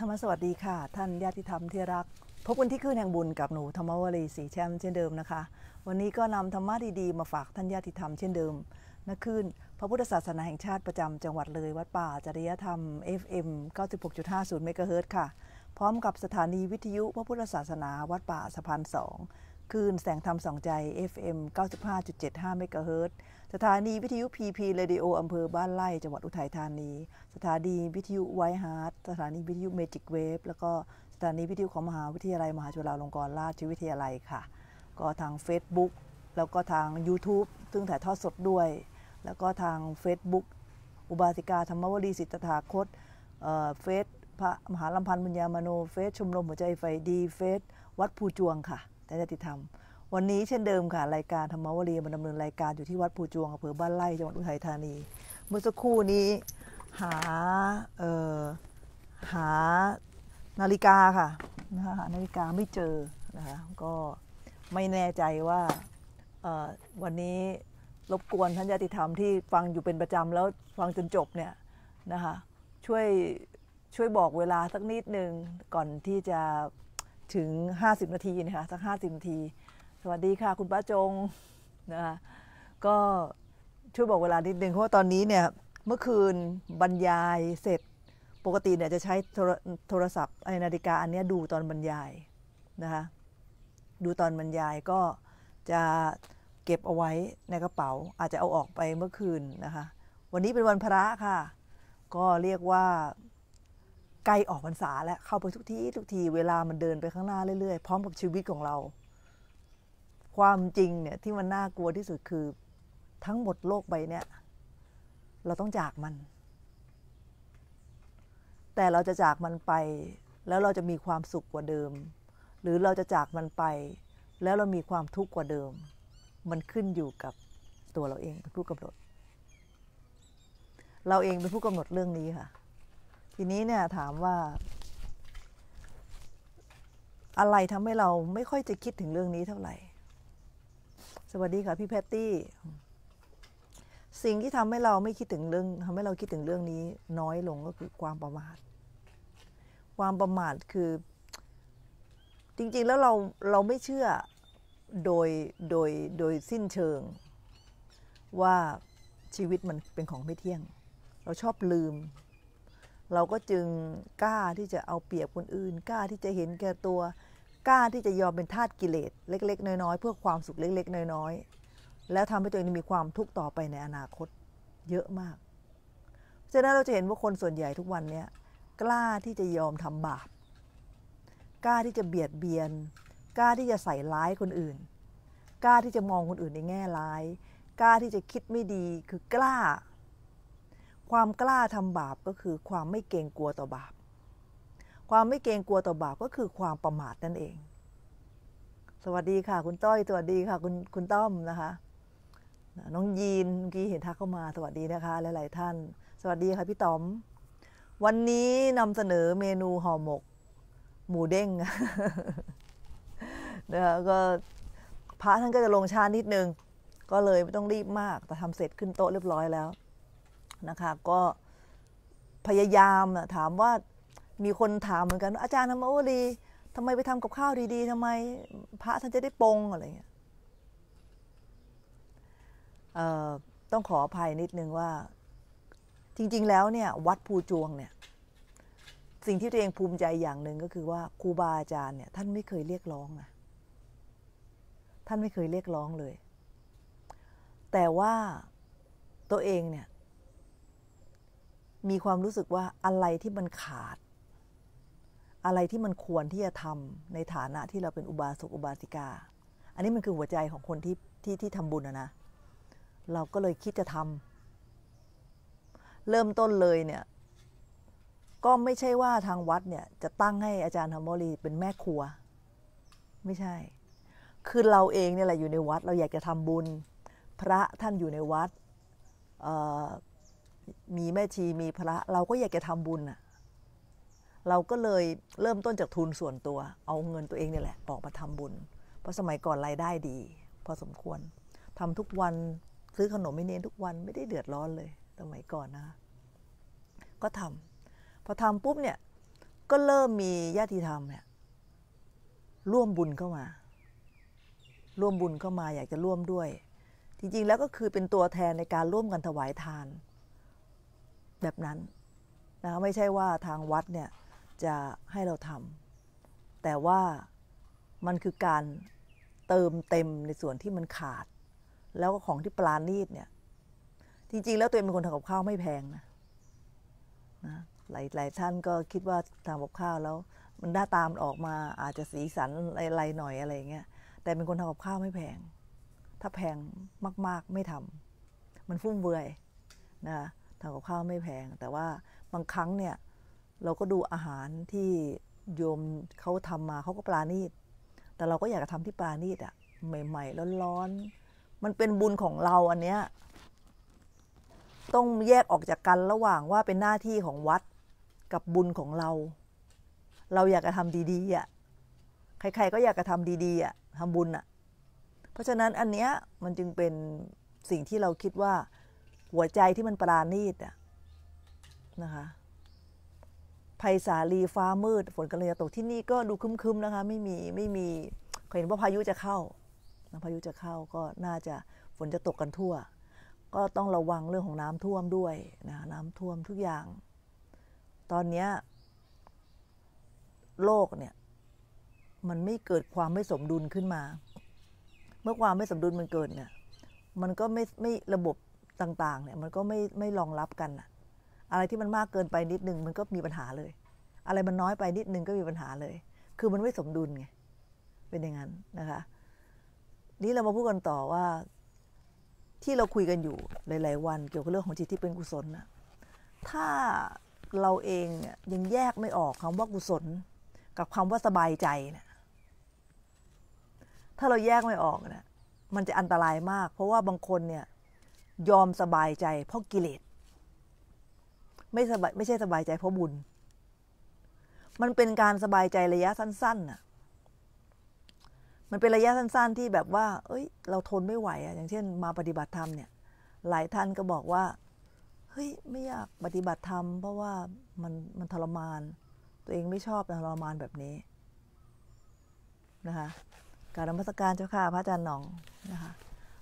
ธรรมสวัสดีค่ะ ท่านญาติธรรมที่รัก พบกันที่คืนแห่งบุญกับหนูธรรมวลีสีแชมเช่นเดิมนะคะ วันนี้ก็นำธรรมะดี ๆ มาฝากท่านญาติธรรมเช่นเดิมนักขึ้นพระพุทธศาสนาแห่งชาติประจำจังหวัดเลยวัดป่าจริยธรรม FM 96.50เมกะเฮิรตค่ะ พร้อมกับสถานีวิทยุพระพุทธศาสนาวัดป่าสะพานสองคืนแสงธรรมสองใจ FM 95.75เมกะเฮิรตสถานีวิทยุพีพีเรดิโออำเภอบ้านไร่จังหวัดอุทัยธานีสถานีวิทยุไวฮาร์ดสถานีวิทยุเมจิกเวฟแล้วก็สถานีวิทยุของมหาวิทยาลัยมหาจุฬาลงกรณราชวิทยาลัยค่ะ ก็ทาง Facebook แล้วก็ทาง YouTube ซึ่งถ่ายทอดสดด้วย แล้วก็ทาง Facebook อุบาสิกาธรรมวดีสิทธาคตเฟซพระมหาลำพันธ์บุญญามโนเฟซชมรมหัวใจไฟดีเฟซวัดภูจวงค่ะแต่จะติธรรมวันนี้เช่นเดิมค่ะ รายการธรรมวรีมาดำเนินรายการอยู่ที่วัดภูจวงอำเภอบ้านไร่จังหวัดอุทัยธานี เมื่อสักครู่นี้หาเออหานาฬิกาค่ะนะคะหานาฬิกาไม่เจอ นะคะ ก็ไม่แน่ใจว่าวันนี้รบกวนท่านญาติธรรมที่ฟังอยู่เป็นประจำแล้วฟังจนจบเนี่ยนะคะช่วยช่วยบอกเวลาสักนิดหนึ่งก่อนที่จะถึง 50 นาทีนะคะสัก 50นาทีสวัสดีค่ะ คุณป้าจงนะคะก็ช่วยบอกเวลานิดนึงเพราะว่าตอนนี้เนี่ยเมื่อคืนบรรยายเสร็จปกติเนี่ยจะใช้โทรศัพท์ไอนาฬิกาอันนี้ดูตอนบรรยายนะคะดูตอนบรรยายก็จะ เก็บเอาไว้ในกระเป๋า อาจจะเอาออกไปเมื่อคืนนะคะวันนี้เป็นวันพระค่ะ ก็เรียกว่าใกล้ออกพรรษาแล้วเข้าไปทุกทีทุกทีเวลามันเดินไปข้างหน้าเรื่อยๆพร้อมกับชีวิตของเราความจริงเนี่ยที่มันน่ากลัวที่สุดคือทั้งหมดโลกใบเนี้ย เราต้องจากมัน แต่เราจะจากมันไป แล้วเราจะมีความสุขกว่าเดิม หรือเราจะจากมันไป แล้วเรามีความทุกข์กว่าเดิม มันขึ้นอยู่กับตัวเราเองเป็นผู้กำหนด เราเองเป็นผู้กำหนดเรื่องนี้ค่ะ ทีนี้เนี่ยถามว่าอะไรทำให้เราไม่ค่อยจะคิดถึงเรื่องนี้เท่าไหร่สวัสดีค่ะพี่แพตตี้ สิ่งที่ทำให้เราไม่คิดถึงเรื่อง ทำให้เราคิดถึงเรื่องนี้น้อยลงก็คือความประมาท ความประมาทคือ จริงๆแล้วเรา เราไม่เชื่อโดยโดย โดยสิ้นเชิง ว่าชีวิตมันเป็นของไม่เที่ยง เราชอบลืม เราก็จึงกล้าที่จะเอาเปรียบคนอื่นกล้าที่จะเห็นแก่ตัวกล้าที่จะยอมเป็นทาสกิเลสเล็ก ๆ น้อยๆ เพื่อความสุขเล็ก ๆ น้อยๆแล้วทำให้ตัวเองมีความทุกข์ต่อไปในอนาคตเยอะมากฉะนั้นเราจะเห็นว่าคนส่วนใหญ่ทุกวันนี้กล้าที่จะยอมทำบาปกล้าที่จะเบียดเบียนกล้าที่จะใส่ร้ายคนอื่น กล้าที่จะมองคนอื่นในแง่ร้าย กล้าที่จะคิดไม่ดีคือกล้า ความกล้าทำบาปก็คือความไม่เกรงกลัวต่อบาปความไม่เกรงกลัวต่อบาปก็คือความประมาทนั่นเอง สวัสดีค่ะ คุณต้อย สวัสดีค่ะ คุณคุณต้อมนะคะ น้องยีนเมื่อกี้เห็นทักเข้ามา สวัสดีนะคะหลายๆท่าน สวัสดีค่ะพี่ต้อม วันนี้นำเสนอเมนูห่อหมก หมูเด้งนะคะก็พระท่านก็จะลงชานิดนึง ก็เลยไม่ต้องรีบมากแต่ทำเสร็จขึ้นโต๊ะเรียบร้อยแล้วนะคะ ก็พยายามถามว่ามีคนถามเหมือนกันอาจารย์ธรรมวดีทำไมไปทำกับข้าวดีๆทำไม พระท่านจะได้ปงอะไรเงี้ยต้องขออภัยนิดนึงว่าจริง ๆ แล้ว เนี่ย วัดภูจวงเนี่ย สิ่งที่ตัวเองภูมิใจอย่างหนึ่งก็คือว่าครูบาอาจารย์เนี่ย ท่านไม่เคยเรียกร้องนะท่านไม่เคยเรียกร้องเลย แต่ว่าตัวเองเนี่ย มีความรู้สึกว่าอะไรที่มันขาดอะไรที่มันควรที่จะทำในฐานะที่เราเป็นอุบาสกอุบาสิกา อันนี้มันคือหัวใจของคนที่ที่ที่ทำบุญนะ เราก็เลยคิดจะทำ เริ่มต้นเลยเนี่ย ก็ไม่ใช่ว่าทางวัดเนี่ยจะตั้งให้อาจารย์ธรรมโมลีเป็นแม่ครัว ไม่ใช่ คือเราเองเนี่ยแหละอยู่ในวัดเราอยากจะทำบุญ พระท่านอยู่ในวัดมีแม่ชีมีพระ เราก็อยากจะทำบุญอะเราก็เลยเริ่มต้นจากทุนส่วนตัวเอาเงินตัวเองเนี่ยแหละออกมาทำบุญ เพราะสมัยก่อนรายได้ดี พอสมควร ทำทุกวันซื้อขนมไม่เนนทุกวันไม่ได้เดือดร้อนเลยสมัยก่อนนะ ก็ทำ พอทำปุ๊บเนี่ย ก็เริ่มมีญาติธรรมเนี่ยร่วมบุญเข้ามา ร่วมบุญเข้ามาอยากจะร่วมด้วยจริงๆแล้วก็คือเป็นตัวแทนในการร่วมกันถวายทาน แบบนั้นนะไม่ใช่ว่าทางวัดเนี่ยจะให้เราทำ แต่ว่ามันคือการเติมเต็มในส่วนที่มันขาด แล้วก็ของที่ปลาณีดเนี่ย จริงๆแล้วตัวเองเป็นคนทำกับข้าวไม่แพงนะนะหลายหลายท่านก็คิดว่าทำกับข้าวแล้ว มันหน้าตามออกมาอาจจะสีสันอะไรหน่อยอะไรเงี้ย แต่เป็นคนทำกับข้าวไม่แพง ถ้าแพงมาก ๆไม่ทำมันฟุ่มเฟือยนะทำกับข้าวไม่แพง แต่ว่าบางครั้งเนี่ยเราก็ดูอาหารที่โยมเขาทำมา เขาก็ปลาณีตแต่เราก็อยากจะทำที่ปลาณีตอะใหม่ ๆ ร้อนๆมันเป็นบุญของเราอันเนี้ย ต้องแยกออกจากกันระหว่างว่าเป็นหน้าที่ของวัดกับบุญของเรา เราอยากจะทำดีๆอะ่ะ ใคร ๆ ก็อยากจะทำดีๆอะ่ะทำบุญอะ่ะเพราะฉะนั้นอันเนี้ยมันจึงเป็นสิ่งที่เราคิดว่า หัวใจที่มันปราณีตอ่ะนะคะภัยสาลีฟ้ามืดฝนกำลเลจะตกที่นี่ก็ดูคึมๆ นะคะไม่มีไม่มีเห็นว่าพายุจะเข้าพายุจะเข้าก็น่าจะฝนจะตกกันทั่ว ก็ต้องระวังเรื่องของน้ำท่วมด้วยนะน้ำท่วมทุกอย่าง ตอนเนี้ยโลกเนี่ยมันไม่เกิดความไม่สมดุลขึ้นมา เมื่อความไม่สมดุลมันเกิดเนี่ย มันก็ไม่ไม่ระบบต่าง ๆเนี่ยมันก็ไม่ไม่รองรับกันอะอะไรที่มันมากเกินไปนิดนึง มันก็มีปัญหาเลย อะไรมันน้อยไปนิดนึงก็มีปัญหาเลย คือมันไม่สมดุลไง เป็นอย่างนั้นนะคะ นี้เรามาพูดกันต่อว่าที่เราคุยกันอยู่หลายๆวันเกี่ยวกับเรื่องของจิตที่เป็นกุศลนะถ้าเราเองยังแยกไม่ออกคำว่ากุศลกับคำว่าสบายใจนะถ้าเราแยกไม่ออกนะมันจะอันตรายมาก เพราะว่าบางคนเนี่ย ยอมสบายใจ เพราะกิเลสไม่สบายไม่ใช่สบายใจเพราะบุญ มันเป็นการสบายใจระยะสั้นๆน่ะ มันเป็นระยะสั้นๆ ที่แบบว่าเอ้ยเราทนไม่ไหวอะอย่างเช่น มาปฏิบัติธรรมเนี่ย หลายท่านก็บอกว่า เฮ้ยไม่อยากปฏิบัติธรรมเพราะว่ามันมันทรมาน ตัวเองไม่ชอบทรมานแบบนี้นะคะ การำมัสการเจ้าค่ะพระอาจารย์หนองนะคะ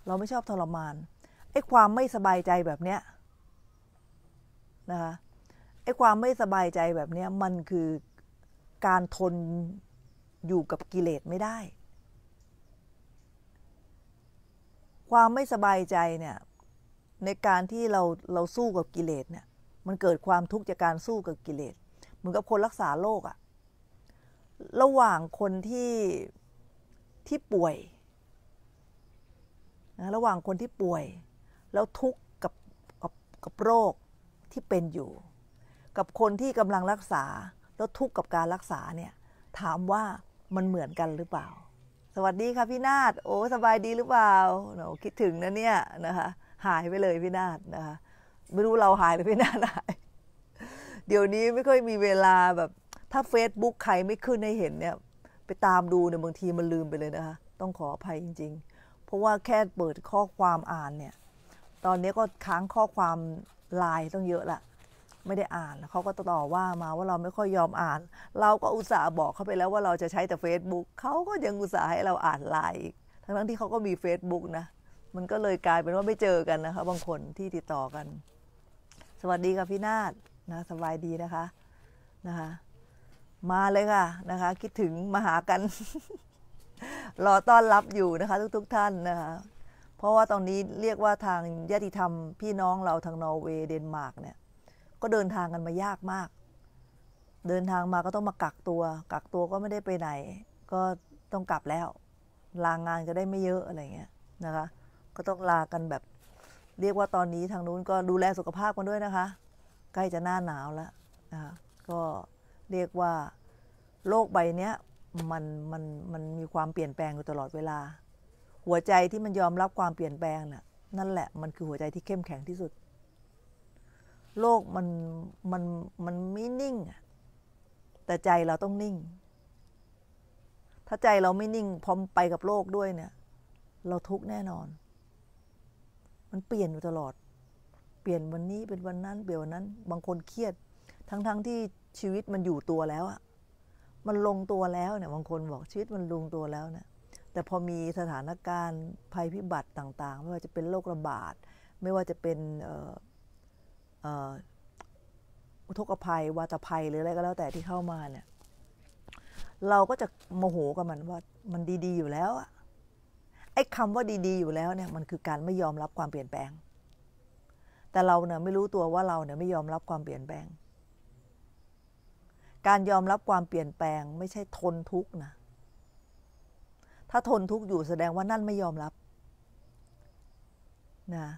เราไม่ชอบทรมานไอ้ความไม่สบายใจแบบเนี้ยนะคะไอ้ความไม่สบายใจแบบนี้มันคือการทนอยู่กับกิเลสไม่ได้ ความไม่สบายใจเนี่ย ในการที่เราเราสู้กับกิเลสเนี่ย มันเกิดความทุกข์จากการสู้กับกิเลส เหมือนกับคนรักษาโรคอะระหว่างคนที่ที่ป่วย นะ ระหว่างคนที่ป่วย แล้วทุกข์กับกับกับโรคที่เป็นอยู่ กับคนที่กำลังรักษาแล้วทุกข์กับการรักษาเนี่ย ถามว่ามันเหมือนกันหรือเปล่า สวัสดีค่ะพี่นาฏโอ้สบายดีหรือเปล่ารนคิดถึงนะเนี่ยนะคะหายไปเลยพี่นาฏนะคะไม่รู้เราหายหรือพี่นาฏหายเดี๋ยวนี้ไม่ค่อยมีเวลาแบบ ถ้า Facebook ใครไม่ขึ้นให้เห็นเนี่ย ไปตามดูเนี่ยบางทีมันลืมไปเลยนะคะ ต้องขออภัยจริง ๆ เพราะว่าแค่เปิดข้อความอ่านเนี่ยตอนนี้ก็ค้างข้อความไลน์ต้องเยอะละไม่ได้อ่านเขาก็ต่อว่ามาว่าเราไม่ค่อยยอมอ่าน เราก็อุตส่าห์บอกเขาไปแล้วว่าเราจะใช้แต่ Facebook เขาก็ยังอุตส่าห์ให้เราอ่านไลน์อีกทั้งทั้งที่เขาก็มี Facebook นะมันก็เลยกลายเป็นว่าไม่เจอกันนะคะบางคนที่ติดต่อกัน สวัสดีค่ะพี่นาฏนะสบายดีนะคะนะคะมาเลยค่ะนะคะ คิดถึงมาหากันรอต้อนรับอยู่นะคะ ทุก ๆ ท่านนะคะเพราะว่าตอนนี้เรียกว่าทางญาติธรรมพี่น้องเราทางนอร์เวย์เดนมาร์กเนี่ยก็เดินทางกันมายากมาก เดินทางมาก็ต้องมากักตัวกักตัวก็ไม่ได้ไปไหน ก็ต้องกลับแล้ว ลางงานก็ได้ไม่เยอะอะไรเงี้ยนะคะก็ต้องลากันแบบ เรียกว่าตอนนี้ทางนู้น ก็ดูแลสุขภาพกันด้วยนะคะ ใกล้จะหน้าหนาวแล้วนะคะก็เรียกว่าโลกใบนี้มันมันมันมีความเปลี่ยนแปลงอยู่ตลอดเวลาหัวใจที่มันยอมรับความเปลี่ยนแปลงน่ะ นั่นแหละมันคือหัวใจที่เข้มแข็งที่สุด โลกมันมันมันไม่นิ่งแต่ใจเราต้องนิ่ง ถ้าใจเราไม่นิ่งพร้อมไปกับโลกด้วยเนี่ย เราทุกแน่นอน มันเปลี่ยนอยู่ตลอด เปลี่ยนวันนี้เป็นวันนั้นเปลี่ยนวันนั้น บางคนเครียดทั้งๆทที่ชีวิตมันอยู่ตัวแล้วอะมันลงตัวแล้วเนี่ย บางคนบอกชีวิตมันลงตัวแล้วเนี่ยแต่พอมีสถานการณ์ภัยพิบัติต่างๆ ไม่ว่าจะเป็นโรคระบาดไม่ว่าจะเป็นอุทกภัยวาตภัยหรืออะไรก็แล้วแต่ที่เข้ามาเนี่ย เราก็จะโมโหกับมันว่ามันดีๆอยู่แล้วอะไอ้คำว่าดีๆอยู่แล้วเนี่ยมันคือการไม่ยอมรับความเปลี่ยนแปลง แต่เราเนี่ยไม่รู้ตัวว่าเราเนี่ยไม่ยอมรับความเปลี่ยนแปลง การยอมรับความเปลี่ยนแปลงไม่ใช่ทนทุกข์นะถ้าทนทุกข์อยู่แสดงว่านั่นไม่ยอมรับ นะ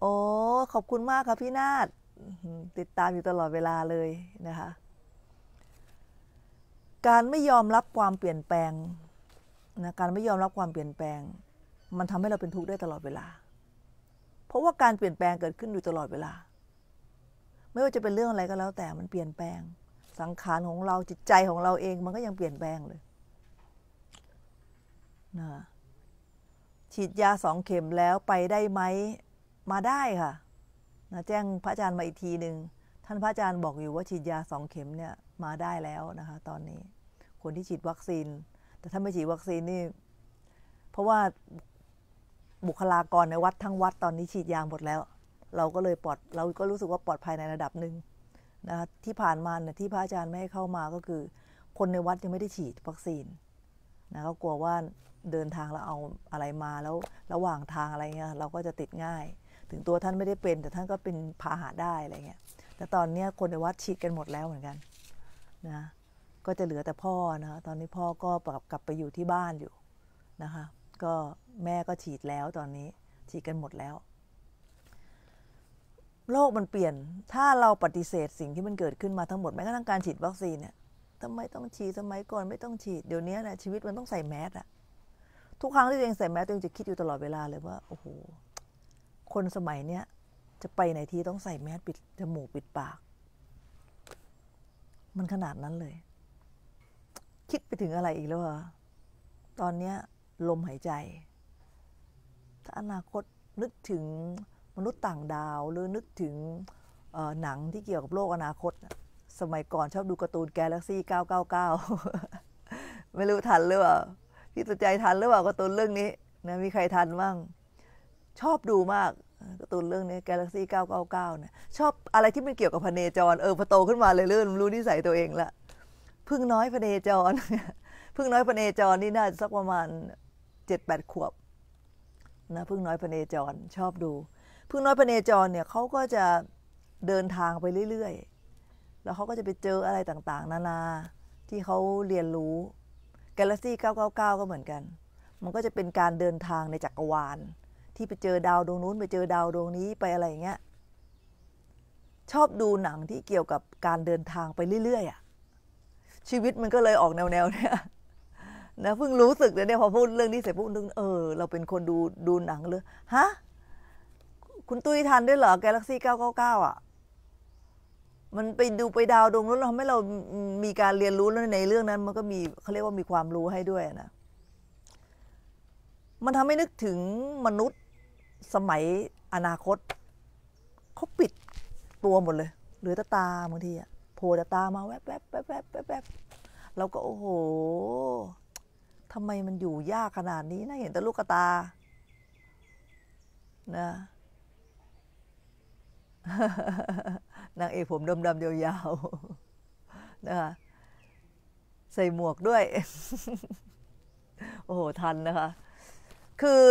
โอ้ขอบคุณมากครับพี่นาฏติดตามอยู่ตลอดเวลาเลยนะคะ การไม่ยอมรับความเปลี่ยนแปลงนะการไม่ยอมรับความเปลี่ยนแปลง มันทำให้เราเป็นทุกข์ได้ตลอดเวลา เพราะว่าการเปลี่ยนแปลงเกิดขึ้นอยู่ตลอดเวลา ไม่ว่าจะเป็นเรื่องอะไรก็แล้วแต่มันเปลี่ยนแปลง สังขารของเราจิตใจของเราเองมันก็ยังเปลี่ยนแปลงเลยนะฉีดยาสองเข็มแล้วไปได้ไหมมาได้ค่ะนะแจ้งพระอาจารย์มาอีกทีหนึ่งท่านพระอาจารย์บอกอยู่ว่าฉีดยาสองเข็มเนี่ย มาได้แล้วนะคะ ตอนนี้ คนที่ฉีดวัคซีน แต่ถ้าไม่ฉีดวัคซีนนี่เพราะว่าบุคลากรในวัดทั้งวัดตอนนี้ฉีดยาหมดแล้ว เราก็เลยปลอด เราก็รู้สึกว่าปลอดภัยในระดับหนึ่งนะคะที่ผ่านมาเนี่ยที่พระอาจารย์ไม่ให้เข้ามาก็คือ คนในวัดยังไม่ได้ฉีดวัคซีนนะเขากลัวว่าเดินทางแล้วเอาอะไรมาแล้วระหว่างทางอะไรเงี้ยเราก็จะติดง่าย ถึงตัวท่านไม่ได้เป็น แต่ท่านก็เป็นพาหะได้อะไรเงี้ย แต่ตอนเนี้ยคนในวัดฉีดกันหมดแล้วเหมือนกันนะ ก็จะเหลือแต่พ่อนะ ตอนนี้พ่อก็บกลับไปอยู่ที่บ้านอยู่นะคะ ก็แม่ก็ฉีดแล้วตอนนี้ฉีดกันหมดแล้ว โลกมันเปลี่ยน ถ้าเราปฏิเสธสิ่งที่มันเกิดขึ้นมาทั้งหมดแม้กระทั่งการฉีดวัคซีนเนี่ยทำไมต้องฉีดสมัยก่อนไม่ต้องฉีด เดี๋ยวนี้นะชีวิตมันต้องใส่แมสอะทุกครั้งที่ตัวเองใส่แมสตัวเองจะคิดอยู่ตลอดเวลาเลยว่า โอ้โห คนสมัยเนี้ย จะไปไหนทีต้องใส่แมสปิดจมูกปิดปาก มันขนาดนั้นเลย คิดไปถึงอะไรอีกแล้วอะตอนเนี้ยลมหายใจ ถ้าอนาคตนึกถึงมนุษย์ต่างดาว หรือนึกถึงหนังที่เกี่ยวกับโลกอนาคต สมัยก่อนชอบดูการ์ตูนแกลเล็กซี่999 ไม่รู้ทันหรือเปล่าที่สนใจทันหรือเปล่าการ์ตูนเรื่องนี้นะมีใครทันบ้างชอบดูมากการ์ตูนเรื่องนี้กาแล็กซี999นะชอบอะไรที่มันเกี่ยวกับพเนจร เออพอโตขึ้นมาเลยเรื่อนรู้นิสัยตัวเองละพึ่งน้อยพเนจร พึ่งน้อยพเนจรนี่น่าจะสักประมาณเจ็ดแปดขวบนะพึ่งน้อยพเนจร ชอบดูพึ่งน้อยพเนจรเนี่ยเขาก็จะเดินทางไปเรื่อยๆแล้วเขาก็จะไปเจออะไรต่างๆ นานาที่เขาเรียนรู้กาแล็กซี่999 ก็เหมือนกัน มันก็จะเป็นการเดินทางในจักรวาลที่ไปเจอดาวดวงนู้น ไปเจอดาวดวงนี้ไปอะไรอย่างเงี้ย ชอบดูหนังที่เกี่ยวกับการเดินทางไปเรื่อย ๆ อ่ะ ชีวิตมันก็เลยออกแนว ๆ เนี่ยนะเพิ่งรู้สึกเลยเนี่ยพอพูดเรื่องนี้เสร็จพวกนึงเออเราเป็นคนดูดูหนังเลยฮะ คุณตุ้ยทันด้วยเหรอกแล a กซี่999 อ่ะมันไปดูไปดาวดวงนู้นเราทำให้เรามีการเรียนรู้แล้วในเรื่องนั้น มันก็มีเขาเรียกว่ามีความรู้ให้ด้วยนะ มันทำให้นึกถึงมนุษย์สมัยอนาคตเขาปิดตัวหมดเลย เหลือตาตาบางทีอะโผล่ตาตามาแวบแวบแวบแวบแวบแวบเราก็โอ้โหทำไมมันอยู่ยากขนาดนี้นะเห็นแต่ลูกตานะนางเอกผมดำๆยาวๆนะคะใส่หมวกด้วย โอ้โห ทันนะคะ คือ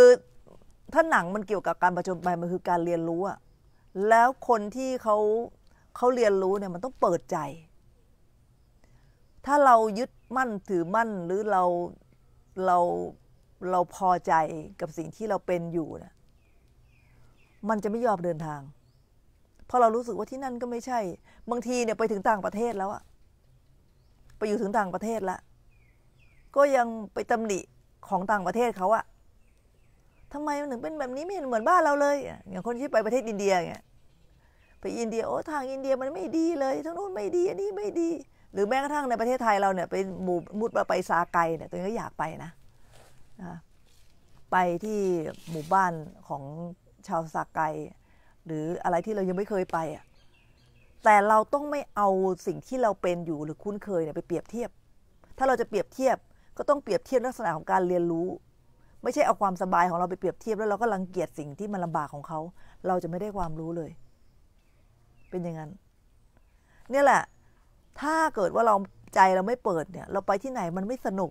ถ้าหนังมันเกี่ยวกับการประุมไปมันคือการเรียนรู้อะ แล้วคนที่เขาเขาเรียนรู้เนี่ยมันต้องเปิดใจ ถ้าเรายึดมั่นถือมั่นหรือเราเราเราพอใจกับสิ่งที่เราเป็นอยู่นะมันจะไม่ยอมเดินทางพราะเรารู้สึกว่าที่นั่นก็ไม่ใช่ บางทีเนี่ยไปถึงต่างประเทศแล้วอะไปอยู่ถึงต่างประเทศละก็ยังไปตำหนิของต่างประเทศเขาอะทำไมมันถึงเป็นแบบนี้ไม่เห็นเหมือนบ้านเราเลยอย่างคนที่ไปประเทศอินเดียเนี่ยไปอินเดียโอ้ทางอินเดียมันไม่ดีเลยทั้งนู้นไม่ดีอันนี้ไม่ดี หรือแม้กระทั่งในประเทศไทยเราเนี่ยไปหมู่มุดไปซาไกเนี่ยตัวเองก็อยากไปนะ ไปที่หมู่บ้านของชาวซาไกหรืออะไรที่เรายังไม่เคยไปอ่ะแต่เราต้องไม่เอาสิ่งที่เราเป็นอยู่หรือคุ้นเคยเนี่ย ไปเปรียบเทียบ ถ้าเราจะเปรียบเทียบ ก็ต้องเปรียบเทียบลักษณะของการเรียนรู้ ไม่ใช่เอาความสบายของเราไปเปรียบเทียบแล้วเราก็รังเกียจสิ่งที่มันลำบากของเขา เราจะไม่ได้ความรู้เลย เป็นอย่างนั้น เนี่ยแหละ ถ้าเกิดว่าเราใจเราไม่เปิดเนี่ย เราไปที่ไหนมันไม่สนุก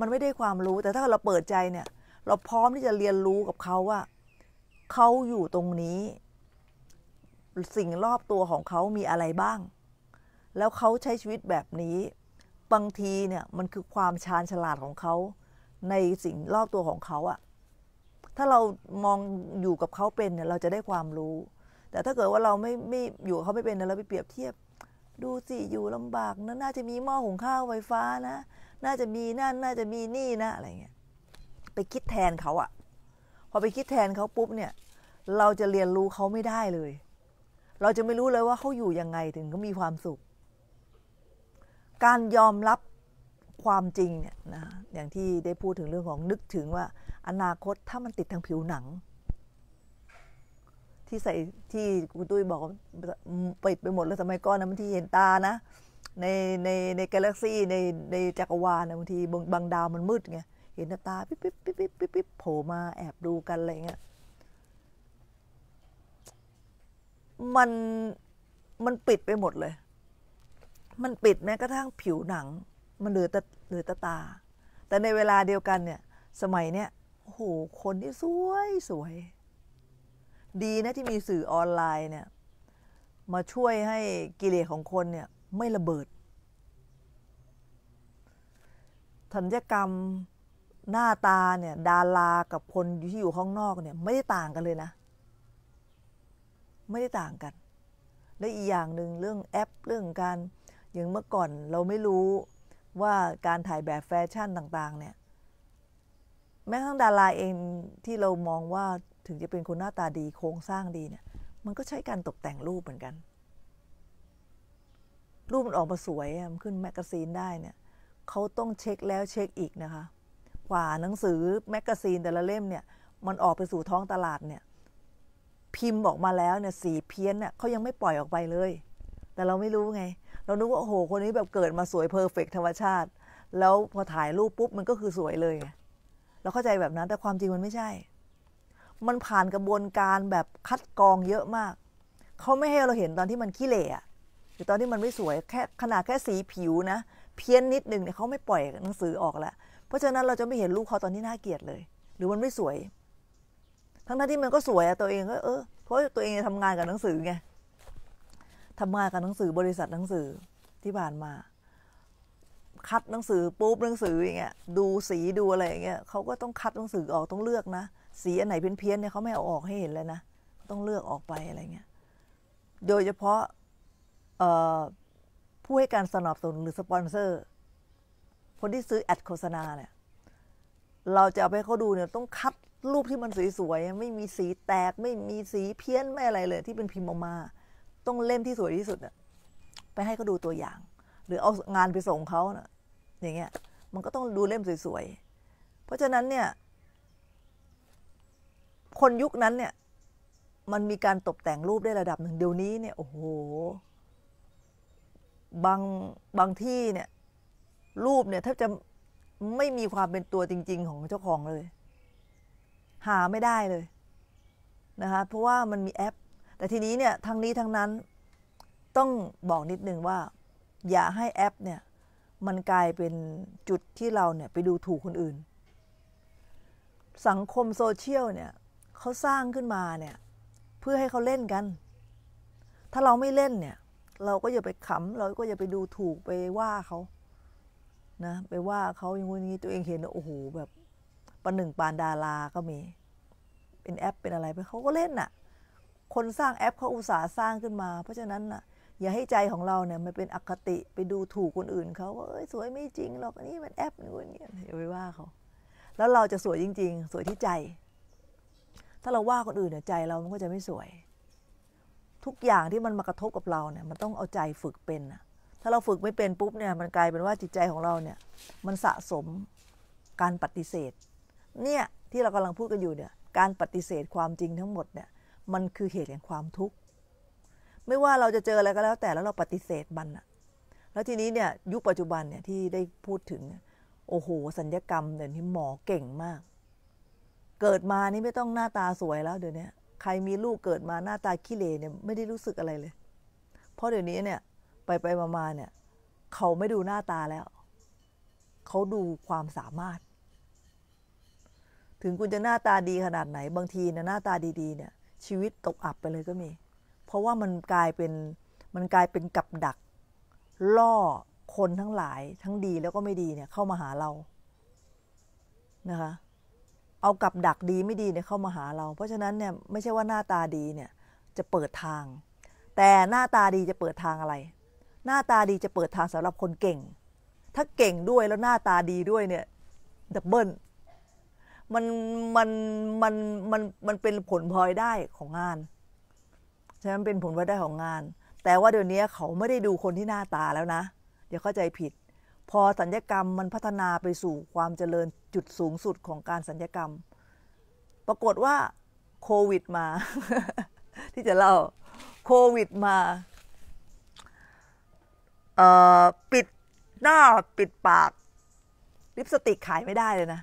มันไม่ได้ความรู้ แต่ถ้าเราเปิดใจเนี่ย เราพร้อมที่จะเรียนรู้กับเขาว่าเขาอยู่ตรงนี้สิ่งรอบตัวของเขามีอะไรบ้าง แล้วเขาใช้ชีวิตแบบนี้บางทีเนี่ยมันคือความชาญฉลาดของเขา ในสิ่งรอบตัวของเขาอะถ้าเรามองอยู่กับเขาเป็นเนี่ยเราจะได้ความรู้ แต่ถ้าเกิดว่าเราไม่ไม่อยู่เขาไม่เป็นเราไปเปรียบเทียบ ดูสิอยู่ลำบากนะน่าจะมีหม้อหุงข้าวไฟฟ้านะน่าจะมีนั่น น่าจะมีนี่นะอะไรเงี้ย ไปคิดแทนเขาอะพอไปคิดแทนเขาปุ๊บเนี่ย เราจะเรียนรู้เขาไม่ได้เลย เราจะไม่รู้เลยว่าเขาอยู่ยังไงถึงเขามีความสุข การยอมรับความจริงเนี่ยนะอย่างที่ได้พูดถึงเรื่องของนึกถึงว่า อนาคตถ้ามันติดทางผิวหนัง ที่ใส่ที่กูตุ้ยบอกปิดไปหมดแล้วสมัยก่อนนะบางทีเห็นตานะในในในกาแล็กซี่ในในจักรวาลนะบางทีบางดาวมันมืดไงเห็นตาปิ๊บปิ๊บปิ๊บปิ๊บปิ๊บปิ๊บโผล่มาแอบดูกัน อะไรเงี้ย มันมันปิดไปหมดเลย มันปิดแม้กระทั่งผิวหนัง มันเหลือแต่เหลือแต่ตา แต่ในเวลาเดียวกันเนี่ย สมัยเนี้ยโอ้โหคนที่สวยสวย ดีนะที่มีสื่อออนไลน์เนี่ย มาช่วยให้กิเลสขของคนเนี่ย ไม่ระเบิดธัญกรรมหน้าตาเนี่ยดารากับคนที่อยู่ข้างนอกเนี่ย ไม่ได้ต่างกันเลยนะ ไม่ได้ต่างกันและอีกอย่างหนึ่งเรื่องแอปเรื่องการอย่างเมื่อก่อนเราไม่รู้ว่าการถ่ายแบบแฟชั่นต่าง ๆ เนี่ย แม้ทั้งดาราเองที่เรามองว่าถึงจะเป็นคนหน้าตาดีโครงสร้างดีเนี่ย มันก็ใช้การตกแต่งรูปเหมือนกัน รูปมันออกมาสวยมันขึ้นแมกกาซีนได้เนี่ยเขาต้องเช็คแล้วเช็คอีกนะคะกว่าหนังสือแมกกาซีนแต่ละเล่มเนี่ย มันออกไปสู่ท้องตลาดเนี่ย พิมพ์ออกมาแล้วเนี่ย สีเพี้ยนเนี่ยเขายังไม่ปล่อยออกไปเลย แต่เราไม่รู้ไง เรานึกว่าโอ้โห คนนี้แบบเกิดมาสวยเพอร์เฟกธรรมชาติ แล้วพอถ่ายรูปปุ๊บมันก็คือสวยเลยไงเราเข้าใจแบบนั้นแต่ความจริงมันไม่ใช่ มันผ่านกระบวนการแบบคัดกรองเยอะมากเขาไม่ให้เราเห็นตอนที่มันขี้เหร่หรือตอนที่มันไม่สวยแค่ขนาดแค่สีผิวนะเพี้ยนนิดนึงเนี่ยเขาไม่ปล่อยหนังสือออกแล้วเพราะฉะนั้นเราจะไม่เห็นลูกเขาตอนที่น่าเกลียดเลย หรือมันไม่สวย ทั้งที่มันก็สวยอะตัวเองก็เออเพราะตัวเองทำงานกับหนังสือไงทำงานกับหนังสือบริษัทหนังสือที่ผ่านมา คัดหนังสือปุ๊บหนังสืออย่างเงี้ย ดูสีดูอะไรอย่างเงี้ยเขาก็ต้องคัดหนังสือออกต้องเลือกนะสีอันไหนเพี้ยนนเนี่ยเขาไม่เอาออกให้เห็นเลยนะต้องเลือกออกไปอะไรเงี้ยโดยเฉพาะผู้ให้การสนับสนุนหรือสปอนเซอร์คนที่ซื้อแอดโฆษณาเนี่ยเราจะเอาไปเขาดูเนี่ย ต้องคัดรูปที่มันสวยๆไม่มีสีแตกไม่มีสีเพี้ยนไม่อะไรเลย ที่เป็นพิมพ์ออกมา ต้องเล่มที่สวยที่สุดเนี่ยไปให้เขาดูตัวอย่าง หรือเอางานไปส่งเขาเนะอย่างเงี้ยมันก็ต้องดูเล่มสวยๆ เพราะฉะนั้นเนี่ย คนยุคนั้นเนี่ย มันมีการตกแต่งรูปได้ระดับหนึ่งเดี๋ยวนี้เนี่ยโอ้โหบางบางที่เนี่ยรูปเนี่ยแทบจะไม่มีความเป็นตัวจริง ๆ ของเจ้าของเลย หาไม่ได้เลยนะคะเพราะว่ามันมีแอป แต่ทีนี้เนี่ยทั้งนี้ทั้งนั้น ต้องบอกนิดนึงว่า อย่าให้แอปเนี่ย มันกลายเป็นจุดที่เราเนี่ยไปดูถูกคนอื่น สังคมโซเชียลเนี่ยเขาสร้างขึ้นมาเนี่ย เพื่อให้เขาเล่นกัน ถ้าเราไม่เล่นเนี่ย เราก็อย่าไปขำเราก็อย่าไปดูถูกไปว่าเขานะไปว่าเขาอย่างนี้ตัวเองเห็นโอ้โหแบบประหนึ่งปานดาราก็มี เป็นแอปเป็นอะไรไปเขาก็เล่นน่ะ คนสร้างแอปเขาอุตสาห์สร้างขึ้นมา เพราะฉะนั้นน่ะอย่าให้ใจของเราเนี่ยมันเป็นอคติไปดูถูกคนอื่นเขาว่าเอ้ยสวยไม่จริงหรอกอันนี้มันแอปนู่นนี่อย่าไปว่าเขาแล้วเราจะสวยจริงๆ สวยที่ใจ ถ้าเราว่าคนอื่นเนี่ยใจ เรามันก็จะไม่สวย ทุกอย่างที่มันมากระทบกับเราเนี่ย มันต้องเอาใจฝึกเป็นนะถ้าเราฝึกไม่เป็นปุ๊บเนี่ยมันกลายเป็นว่าจิตใจของเราเนี่ย มันสะสมการปฏิเสธ เนี่ยที่เรากำลังพูดกันอยู่เนี่ย การปฏิเสธความจริงทั้งหมดเนี่ยมันคือเหตุแห่งความทุกข์ไม่ว่าเราจะเจออะไรก็แล้ว แต่แล้วเราปฏิเสธมันอะแล้วทีนี้เนี่ย ยุคปัจจุบันเนี่ยที่ได้พูดถึง โอ้โหสัญญกรรมเดี๋ยวนี้หมอเก่งมาก เกิดมานี่ไม่ต้องหน้าตาสวยแล้วเดี๋ยวนี้ใครมีลูกเกิดมาหน้าตาขี้เลเนี่ยไม่ได้รู้สึกอะไรเลย เพราะเดี๋ยวนี้เนี่ยไปไปมาเนี่ย เขาไม่ดูหน้าตาแล้ว เขาดูความสามารถ ถึงคุณจะหน้าตาดีขนาดไหน บางทีเนี่ยหน้าตาดีๆเนี่ยชีวิตตกอับไปเลยก็มีเพราะว่ามันกลายเป็นมันกลายเป็นกับดักล่อคนทั้งหลายทั้งดีแล้วก็ไม่ดีเนี่ย เข้ามาหาเรานะคะเอากับดักดีไม่ดีเนี่ยเข้ามาหาเรา เพราะฉะนั้นเนี่ยไม่ใช่ว่าหน้าตาดีเนี่ยจะเปิดทาง แต่หน้าตาดีจะเปิดทางอะไรหน้าตาดีจะเปิดทางสำหรับคนเก่ง ถ้าเก่งด้วยแล้วหน้าตาดีด้วยเนี่ยดับเบิลมันมันมันมันมันเป็นผลพลอยได้ของงานใช่ไหมเป็นผลพลอยได้ของงาน แต่ว่าเดี๋ยวนี้เขาไม่ได้ดูคนที่หน้าตาแล้วนะ เดี๋ยวเข้าใจผิด พอสัญญกรรมมันพัฒนาไปสู่ความเจริญจุดสูงสุดของการสัญญกรรมปรากฏว่าโควิด มาที่จะเล่าโควิด มาปิดหน้าปิดปาก ลิปสติกขายไม่ได้เลยนะ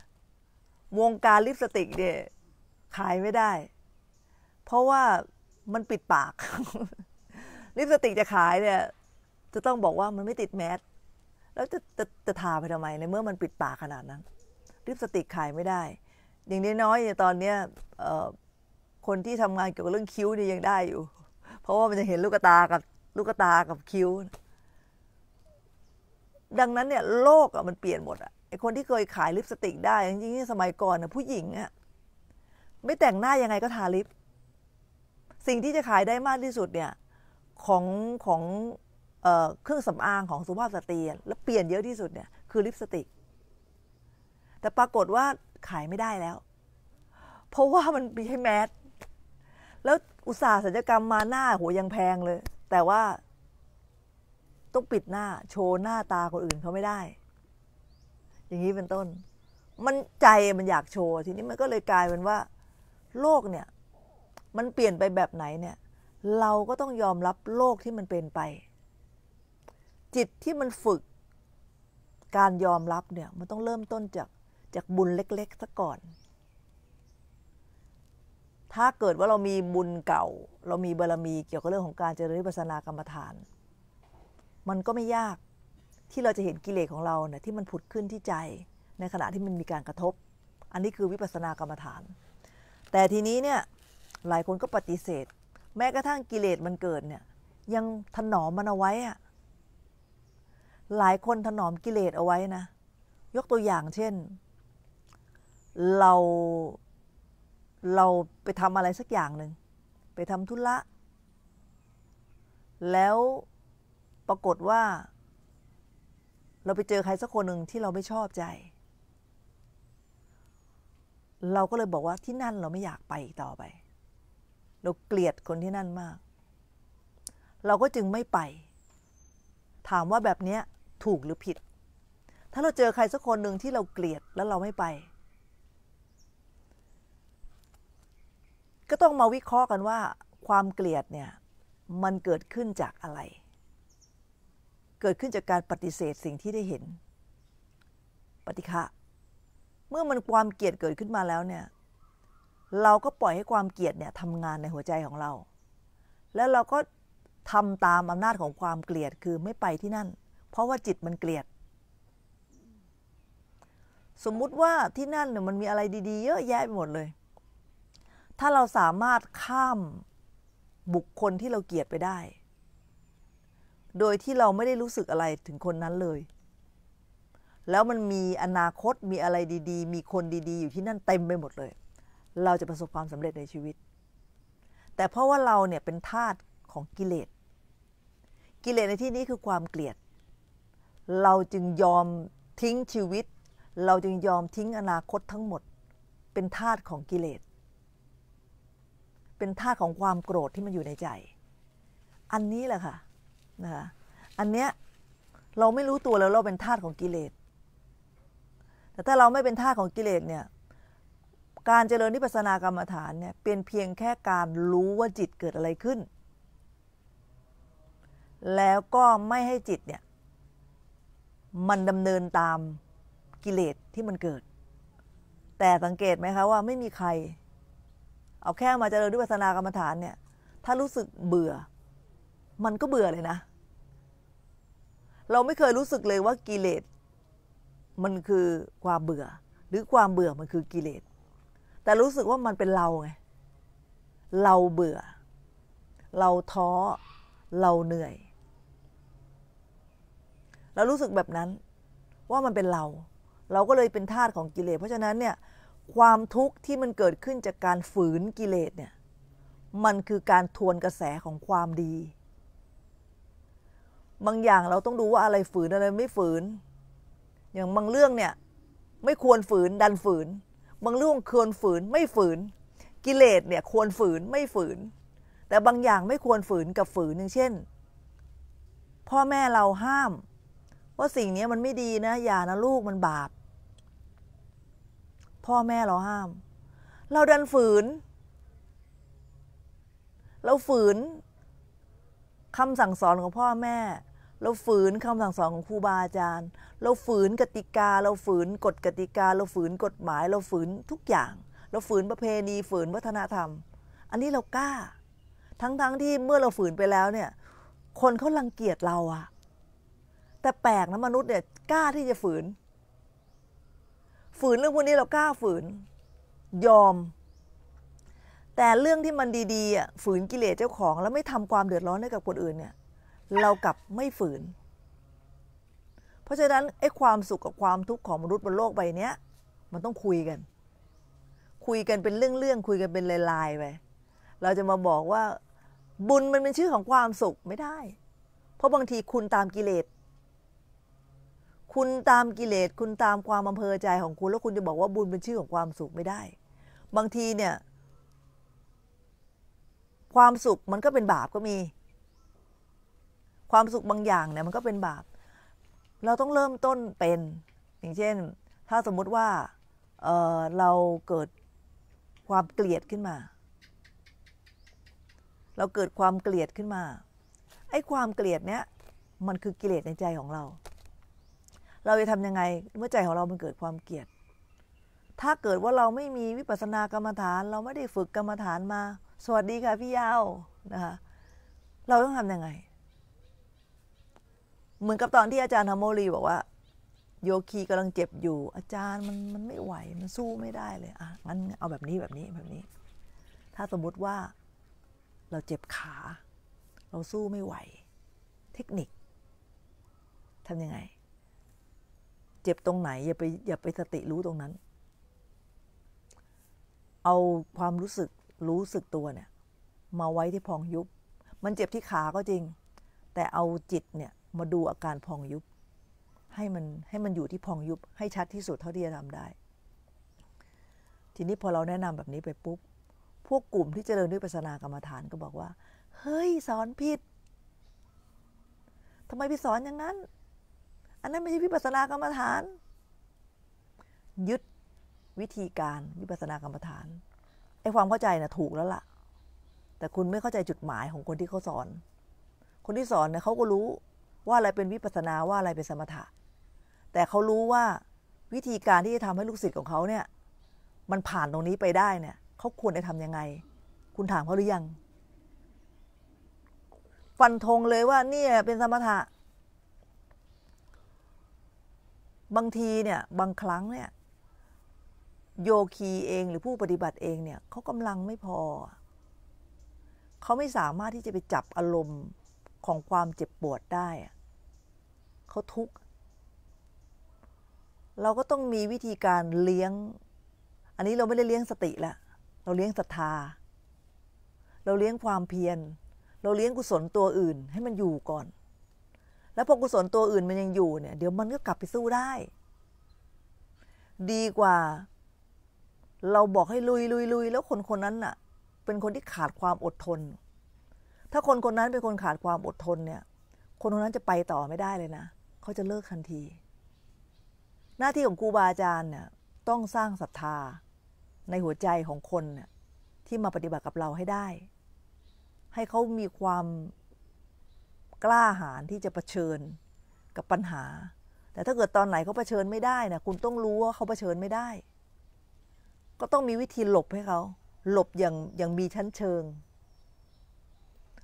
วงการลิปสติกเนี่ยขายไม่ได้ เพราะว่ามันปิดปาก ลิปสติกจะขายเนี่ย จะต้องบอกว่ามันไม่ติดแมสแล้วจะจะจะทาไปทำไมในเมื่อมันปิดปากขนาดนั้น ลิปสติกขายไม่ได้ อย่างน้นอยๆตอนเนี้ยคนที่ทำงานเกี่ยวกับเรื่องคิ้วเนี่ยยังได้อยู่ เพราะว่ามันจะเห็นลูกตากับลูกตากับคิ้วดังนั้นเนี่ยโลกอะมันเปลี่ยนหมดอะไอคนที่เคยขายลิปสติกได้จริงๆสมัยก่อนอะผู้หญิงอะไม่แต่งหน้ายังไงก็ทาลิปสิ่งที่จะขายได้มากที่สุดเนี่ย ของของเออเครื่องสำอางของสุภาพสตรีแล้วเปลี่ยนเยอะที่สุดเนี่ยคือลิปสติก แต่ปรากฏว่าขายไม่ได้แล้ว เพราะว่ามันมีให้แมสแล้วอุตสาหักรรมมาหน้าโหยังแพงเลย แต่ว่าต้องปิดหน้าโชว์หน้าตาคนอื่นเขาไม่ได้ อย่างนี้เป็นต้น มันใจมันอยากโชว์ ทีนี้มันก็เลยกลายเป็นว่า โลกเนี่ยมันเปลี่ยนไปแบบไหนเนี่ยเราก็ต้องยอมรับโลกที่มันเป็นไป จิตที่มันฝึกการยอมรับเนี่ยมันต้องเริ่มต้นจากจากบุญเล็กๆซะก่อน ถ้าเกิดว่าเรามีบุญเก่า เรามีบารรมีเกี่ยวกับเรื่องของการเจริญวิปัสสนากรรมฐานมันก็ไม่ยากที่เราจะเห็นกิเลสขของเราเนี่ยที่มันผุดขึ้นที่ใจ ในขณะที่มันมีการกระทบ อันนี้คือวิปัสสนากรรมฐาน แต่ทีนี้เนี่ยหลายคนก็ปฏิเสธ แม้กระทั่งกิเลสมันเกิดเนี่ย ยังถนอมมันเอาไว้อะหลายคนถนอมกิเลสเอาไว้นะ ยกตัวอย่าง เช่น เราเราไปทำอะไรสักอย่างหนึ่งไปทำธุระแล้วปรากฏว่า เราไปเจอใครสักคนหนึ่งที่เราไม่ชอบใจ เราก็เลยบอกว่าที่นั่นเราไม่อยากไปอีกต่อไป เราเกลียดคนที่นั่นมาก เราก็จึงไม่ไป ถามว่าแบบนี้ถูกหรือผิด ถ้าเราเจอใครสักคนหนึ่งที่เราเกลียดแล้วเราไม่ไป ก็ต้องมาวิเคราะห์กันว่า ความเกลียดเนี่ยมันเกิดขึ้นจากอะไรเกิดขึ้นจากการปฏิเสธสิ่งที่ได้เห็น ปฏิฆะเมื่อมันความเกลียดเกิดขึ้นมาแล้วเนี่ย เราก็ปล่อยให้ความเกลียดเนี่ยทำงานในหัวใจของเรา แล้วเราก็ทำตามอำนาจของความเกลียดคือไม่ไปที่นั่น เพราะว่าจิตมันเกลียด สมมุติว่าที่นั่นเนี่ยมันมีอะไรดีๆเยอะแยะไปหมดเลย ถ้าเราสามารถข้ามบุคคลที่เราเกลียดไปได้โดยที่เราไม่ได้รู้สึกอะไรถึงคนนั้นเลย แล้วมันมีอนาคตมีอะไรดี ๆ มีคนดีๆ อยู่ที่นั่นเต็มไปหมดเลย เราจะประสบความสำเร็จในชีวิต แต่เพราะว่าเราเนี่ยเป็นทาตของกิเลส กิเลสในที่นี้คือความเกลียด เราจึงยอมทิ้งชีวิต เราจึงยอมทิ้งอนาคตทั้งหมด เป็นทาตของกิเลส เป็นทาตของความโกรธที่มันอยู่ในใจ อันนี้แหละค่ะนะคะอันเนี้ยเราไม่รู้ตัวแล้วเราเป็นทาสของกิเลสแต่ถ้าเราไม่เป็นทาสของกิเลสเนี่ยการเจริญนิพพานากรรมฐานเนี่ย เป็นเพียงแค่การรู้ว่าจิตเกิดอะไรขึ้น แล้วก็ไม่ให้จิตเนี่ย มันดำเนินตามกิเลสที่มันเกิด แต่สังเกตไหมคะว่าไม่มีใคร เอาแค่มาเจริญด้นิพพานากรรมฐานเนี่ย ถ้ารู้สึกเบื่อมันก็เบื่อเลยนะ เราไม่เคยรู้สึกเลยว่ากิเลส มันคือความเบื่อ หรือความเบื่อมันคือกิเลส แต่รู้สึกว่ามันเป็นเราไง เราเบื่อ เราท้อ เราเหนื่อย เรารู้สึกแบบนั้น ว่ามันเป็นเรา เราก็เลยเป็นทาสของกิเลส เพราะฉะนั้นเนี่ย ความทุกข์ที่มันเกิดขึ้นจากการฝืนกิเลสเนี่ย มันคือการทวนกระแสของความดีบางอย่างเราต้องดูว่าอะไรฝืนอะไรไม่ฝืน อย่างบางเรื่องเนี่ยไม่ควรฝืนดันฝืน บางเรื่องควรฝืนไม่ฝืน กิเลสเนี่ยควรฝืนไม่ฝืน แต่บางอย่างไม่ควรฝืนกับฝืนอย่างเช่น พ่อแม่เราห้าม ว่าสิ่งนี้มันไม่ดีนะ อย่านะลูกมันบาป พ่อแม่เราห้าม เราดันฝืน เราฝืนคำสั่งสอนของพ่อแม่ เราฝืนคำสั่งสอนของครูบาอาจารย์ เราฝืนกติกา เราฝืนกฎกติกา เราฝืนกฎหมาย เราฝืนทุกอย่าง เราฝืนประเพณี ฝืนวัฒนธรรม อันนี้เรากล้า ทั้งๆทที่เมื่อเราฝืนไปแล้วเนี่ย คนเขารังเกียจเราอะแต่แปลกนะมนุษย์เนี่ยกล้าที่จะฝืน ฝืนเรื่องพวกนี้เรากล้าฝืน ยอมแต่เรื่องที่มันดีๆฝืนกิเลสเจ้าของ แล้วไม่ทำความเดือดร้อนให้กับคนอื่นเนี่ย เรากลับไม่ฝืน เพราะฉะนั้นไอ้ความสุขกับความทุกข์ของมนุษย์บนโลกใบนี้มันต้องคุยกัน คุยกันเป็นเรื่องๆคุยกันเป็นลายๆไปเราจะมาบอกว่า บุญมันเป็นชื่อของความสุขไม่ได้ เพราะบางทีคุณตามกิเลสคุณตามกิเลสคุณตามความอำเภอใจของคุณแล้วคุณจะบอกว่าบุญเป็นชื่อของความสุขไม่ได้ บางทีเนี่ยความสุขมันก็เป็นบาปก็มี ความสุขบางอย่าง เนี่ย มันก็เป็นบาป เราต้องเริ่มต้นเป็น อย่างเช่น ถ้าสมมุติว่าเเราเกิดความเกลียดขึ้นมา เราเกิดความเกลียดขึ้นมาไอ้ความเกลียดเนี้ยมันคือกิเลสในใจของเรา เราจะทำยังไงเมื่อใจของเรามันเกิดความเกลียด ถ้าเกิดว่าเราไม่มีวิปัสสนากรรมฐาน เราไม่ได้ฝึกกรรมฐานมาสวัสดีค่ะพี่ยาวนะคะเราต้องทำยังไง เหมือนกับตอนที่อาจารย์ธรรมโมรีบอกว่า โยคีกำลังเจ็บอยู่ อาจารย์มันมันไม่ไหว มันสู้ไม่ได้เลย อ่ะงั้นเอาแบบนี้แบบนี้แบบนี้ ถ้าสมมติว่า เราเจ็บขา เราสู้ไม่ไหว เทคนิคทำยังไง เจ็บตรงไหนอย่าไปอย่าไปสติรู้ตรงนั้น เอาความรู้สึกรู้สึกตัวเนี่ยมาไว้ที่พองยุบมันเจ็บที่ขาก็จริง แต่เอาจิตเนี่ยมาดูอาการพองยุบให้มัน ให้มันอยู่ที่พองยุบ ให้ชัดที่สุดเท่าที่จะทำได้ ทีนี้พอเราแนะนำแบบนี้ไปปุ๊บพวกกลุ่มที่เจริญด้วยปัสนากรรมฐานก็บอกว่า เฮ้ยสอนผิดทำไมไปสอนอย่างนั้น อันนั้นไม่ใช่พิปัสนากรรมฐาน ยึดวิธีการวิปัชสนากรรมฐานไอ้ความเข้าใจนะ่ะถูกแล้วละ่ะ แต่คุณไม่เข้าใจจุดหมายของคนที่เขาสอน คนที่สอนเนี่ยเขาก็รู้ว่าอะไรเป็นวิปัสนาว่าอะไรเป็นสมถะ แต่เขารู้ว่าวิธีการที่จะทำให้ลูกศิษย์ของเขาเนี่ย มันผ่านตรงนี้ไปได้เนี่ยเขาควรจะทํำยังไง คุณถามเขาหรือยังฟันธงเลยว่านี่เป็นสมถะบางทีเนี่ย บางครั้งเนี่ยโยคีเองหรือผู้ปฏิบัติเองเนี่ย เขากำลังไม่พอ เขาไม่สามารถที่จะไปจับอารมณ์ของความเจ็บปวดได้ เขาทุกข์เราก็ต้องมีวิธีการเลี้ยง อันนี้เราไม่ได้เลี้ยงสติละเราเลี้ยงศรัทธา เราเลี้ยงความเพียร เราเลี้ยงกุศลตัวอื่นให้มันอยู่ก่อน แล้วพอกุศลตัวอื่นมันยังอยู่เนี่ย เดี๋ยวมันก็กลับไปสู้ได้ ดีกว่าเราบอกให้ลุยลุยลุยแล้วคนคนนั้นน่ะ เป็นคนที่ขาดความอดทน ถ้าคนคนนั้นเป็นคนขาดความอดทนเนี่ย คนคนนั้นจะไปต่อไม่ได้เลยนะเขาจะเลิกทันที หน้าที่ของครูบาอาจารย์เนี่ยต้องสร้างศรัทธาในหัวใจของคนเนี่ยที่มาปฏิบัติกับเราให้ได้ ให้เขามีความกล้าหาญที่จะะเผชิญกับปัญหา แต่ถ้าเกิดตอนไหนเขาเผชิญไม่ได้นะคุณต้องรู้ว่าเขาเผชิญไม่ได้ก็ต้องมีวิธีหลบให้เขาหลบอย่างอย่างมีชั้นเชิง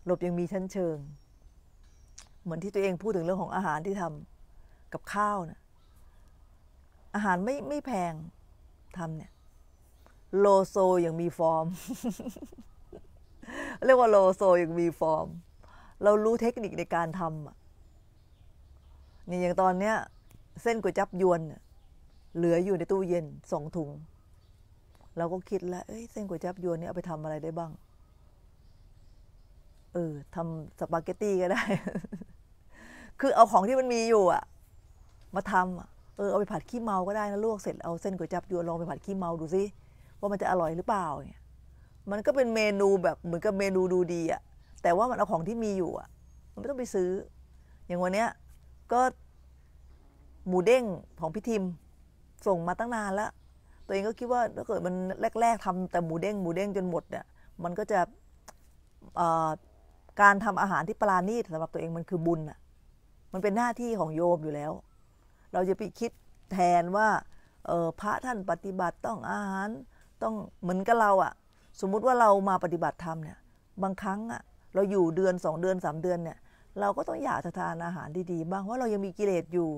หลบอย่างมีชั้นเชิง เหมือนที่ตัวเองพูดถึงเรื่องของอาหารที่ทำกับข้าวนะอาหารไม่ไม่แพงทำเนี่ย โลโซอย่างมีฟอร์ม เรียกว่าโลโซอย่างมีฟอร์ม เรารู้เทคนิคในการทำอ่ะเนี่ยอย่างตอนเนี้ยเส้นก๋วยจับยวนเหลืออยู่ในตู้เย็น สองถุงเราก็คิดแล้วเอ้ย เส้นก๋วยจับยวนนี่เอาไปทำอะไรได้บ้าง เออทำสปาเกตตี้ก็ได้ คือเอาของที่มันมีอยู่อะมาทำาเออ เอาไปผัดขี้เมา ก็ได้นะลวกเสร็จเอาเส้นก๋วยจับยวนลองไปผัดขี้เมาดูซิว่ามันจะอร่อยหรือเปล่าเนี่ย มันก็เป็นเมนูแบบเหมือนกับเมนูดูดีอะแต่ว่ามันเอาของที่มีอยู่อะ มันไม่ต้องไปซื้อ อย่างวันเนี้ย ก็ หมูเด้งของพี่ทิม ส่งมาตั้งนานแล้วตัวเองก็คิดว่าถ้าเกิดมันแรก ๆ ทำแต่หมูเด้งหมูเด้งจนหมดเนี่ยมันก็จะการทำอาหารที่ปราณีตสำหรับตัวเองมันคือบุญอ่ะมันเป็นหน้าที่ของโยมอยู่แล้ว เราจะไปคิดแทนว่า พระท่านปฏิบัติต้องอาหารต้องเหมือนกับเราอ่ะ สมมุติว่าเรามาปฏิบัติธรรมเนี่ย บางครั้งอ่ะเราอยู่เดือนสองเดือนสามเดือนเนี่ย เราก็ต้องอยากทานอาหารดีๆบ้างเพราะเรายังมีกิเลสอยู่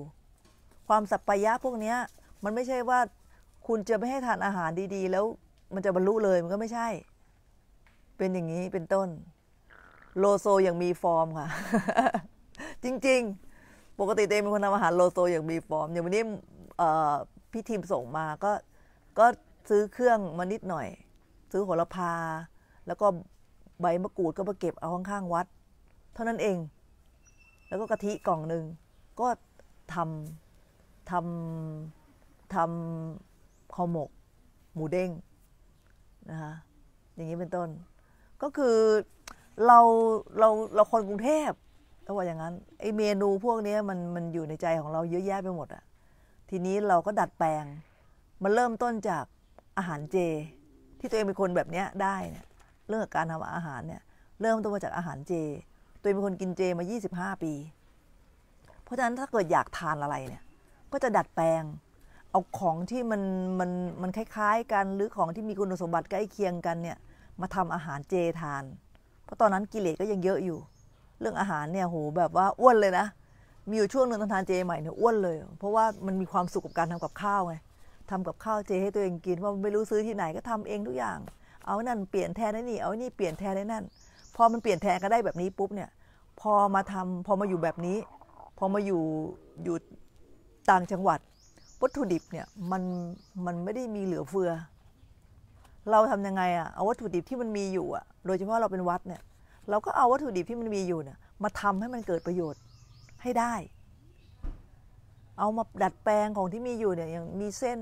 ความสัปปะยะพวกเนี้ย มันไม่ใช่ว่าคุณจะไม่ให้ทานอาหารดีๆ แล้วมันจะบรรลุเลยมันก็ไม่ใช่ เป็นอย่างนี้เป็นต้น โลโซอย่างมีฟอร์มค่ะจริง ๆ ปกติเตมเป็นคนทำอาหารโลโซอย่างมีฟอร์ม อย่างวันนี้พี่ทีมส่งมาก็ก็ซื้อเครื่องมานิดหน่อย ซื้อโหระพา แล้วก็ใบมะกรูดก็มาเก็บเอาข้างๆวัด เท่านั้นเอง แล้วก็กะทิกล่องหนึ่งก็ทำทำทำคอหมกหมูเด้งนะคะอย่างนี้เป็นต้น ก็คือเราเราเราคนกรุงเทพต้องว่าอย่างนั้นไอเมนูพวกนี้มันมันอยู่ในใจของเราเยอะแยะไปหมดอะทีนี้เราก็ดัดแปลง มันเริ่มต้นจากอาหารเจ ที่ตัวเองเป็นคนแบบนี้ได้เนี่ยเรื่องการทำอาหารเนี่ยเริ่มต้นมาจากอาหารเจ ตัวเองเป็นคนกินเจมา25ปี เพราะฉะนั้นถ้าเกิดอยากทานอะไรเนี่ย ก็จะดัดแปลงเอาของที่มันมันมันคล้ายๆกันหรือของที่มีคุณสมบัติใกล้เคียงกันเนี่ยมาทำอาหารเจทาน เพราะตอนนั้นกิเลสก็ยังเยอะอยู่ เรื่องอาหารเนี่ยโหแบบว่าอ้วนเลยนะ มีอยู่ช่วงหนึ่งทานเจใหม่เนี่ยอ้วนเลย เพราะว่ามันมีความสุขกับการทำกับข้าวไงทำกับข้าวเจให้ตัวเองกินว่าไม่รู้ซื้อที่ไหนก็ทำเองทุกอย่างเอานั่นเปลี่ยนแทนนี่เอานี่เปลี่ยนแทนนั่นพอมันเปลี่ยนแทนก็ได้แบบนี้ปุ๊บเนี่ยพอมาทำพอมาอยู่แบบนี้พอมาอยู่อยู่ต่างจังหวัดวัตถุดิบเนี่ยมันมันไม่ได้มีเหลือเฟือ เราทำยังไงอะเอาวัตถุดิบที่มันมีอยู่อะโดยเฉพาะเราเป็นวัดเนี่ยเราก็เอาวัตถุดิบที่มันมีอยู่เนี่ย มาทำให้มันเกิดประโยชน์ให้ได้ เอามาดัดแปลงของที่มีอยู่เนี่ยอย่างมีเส้น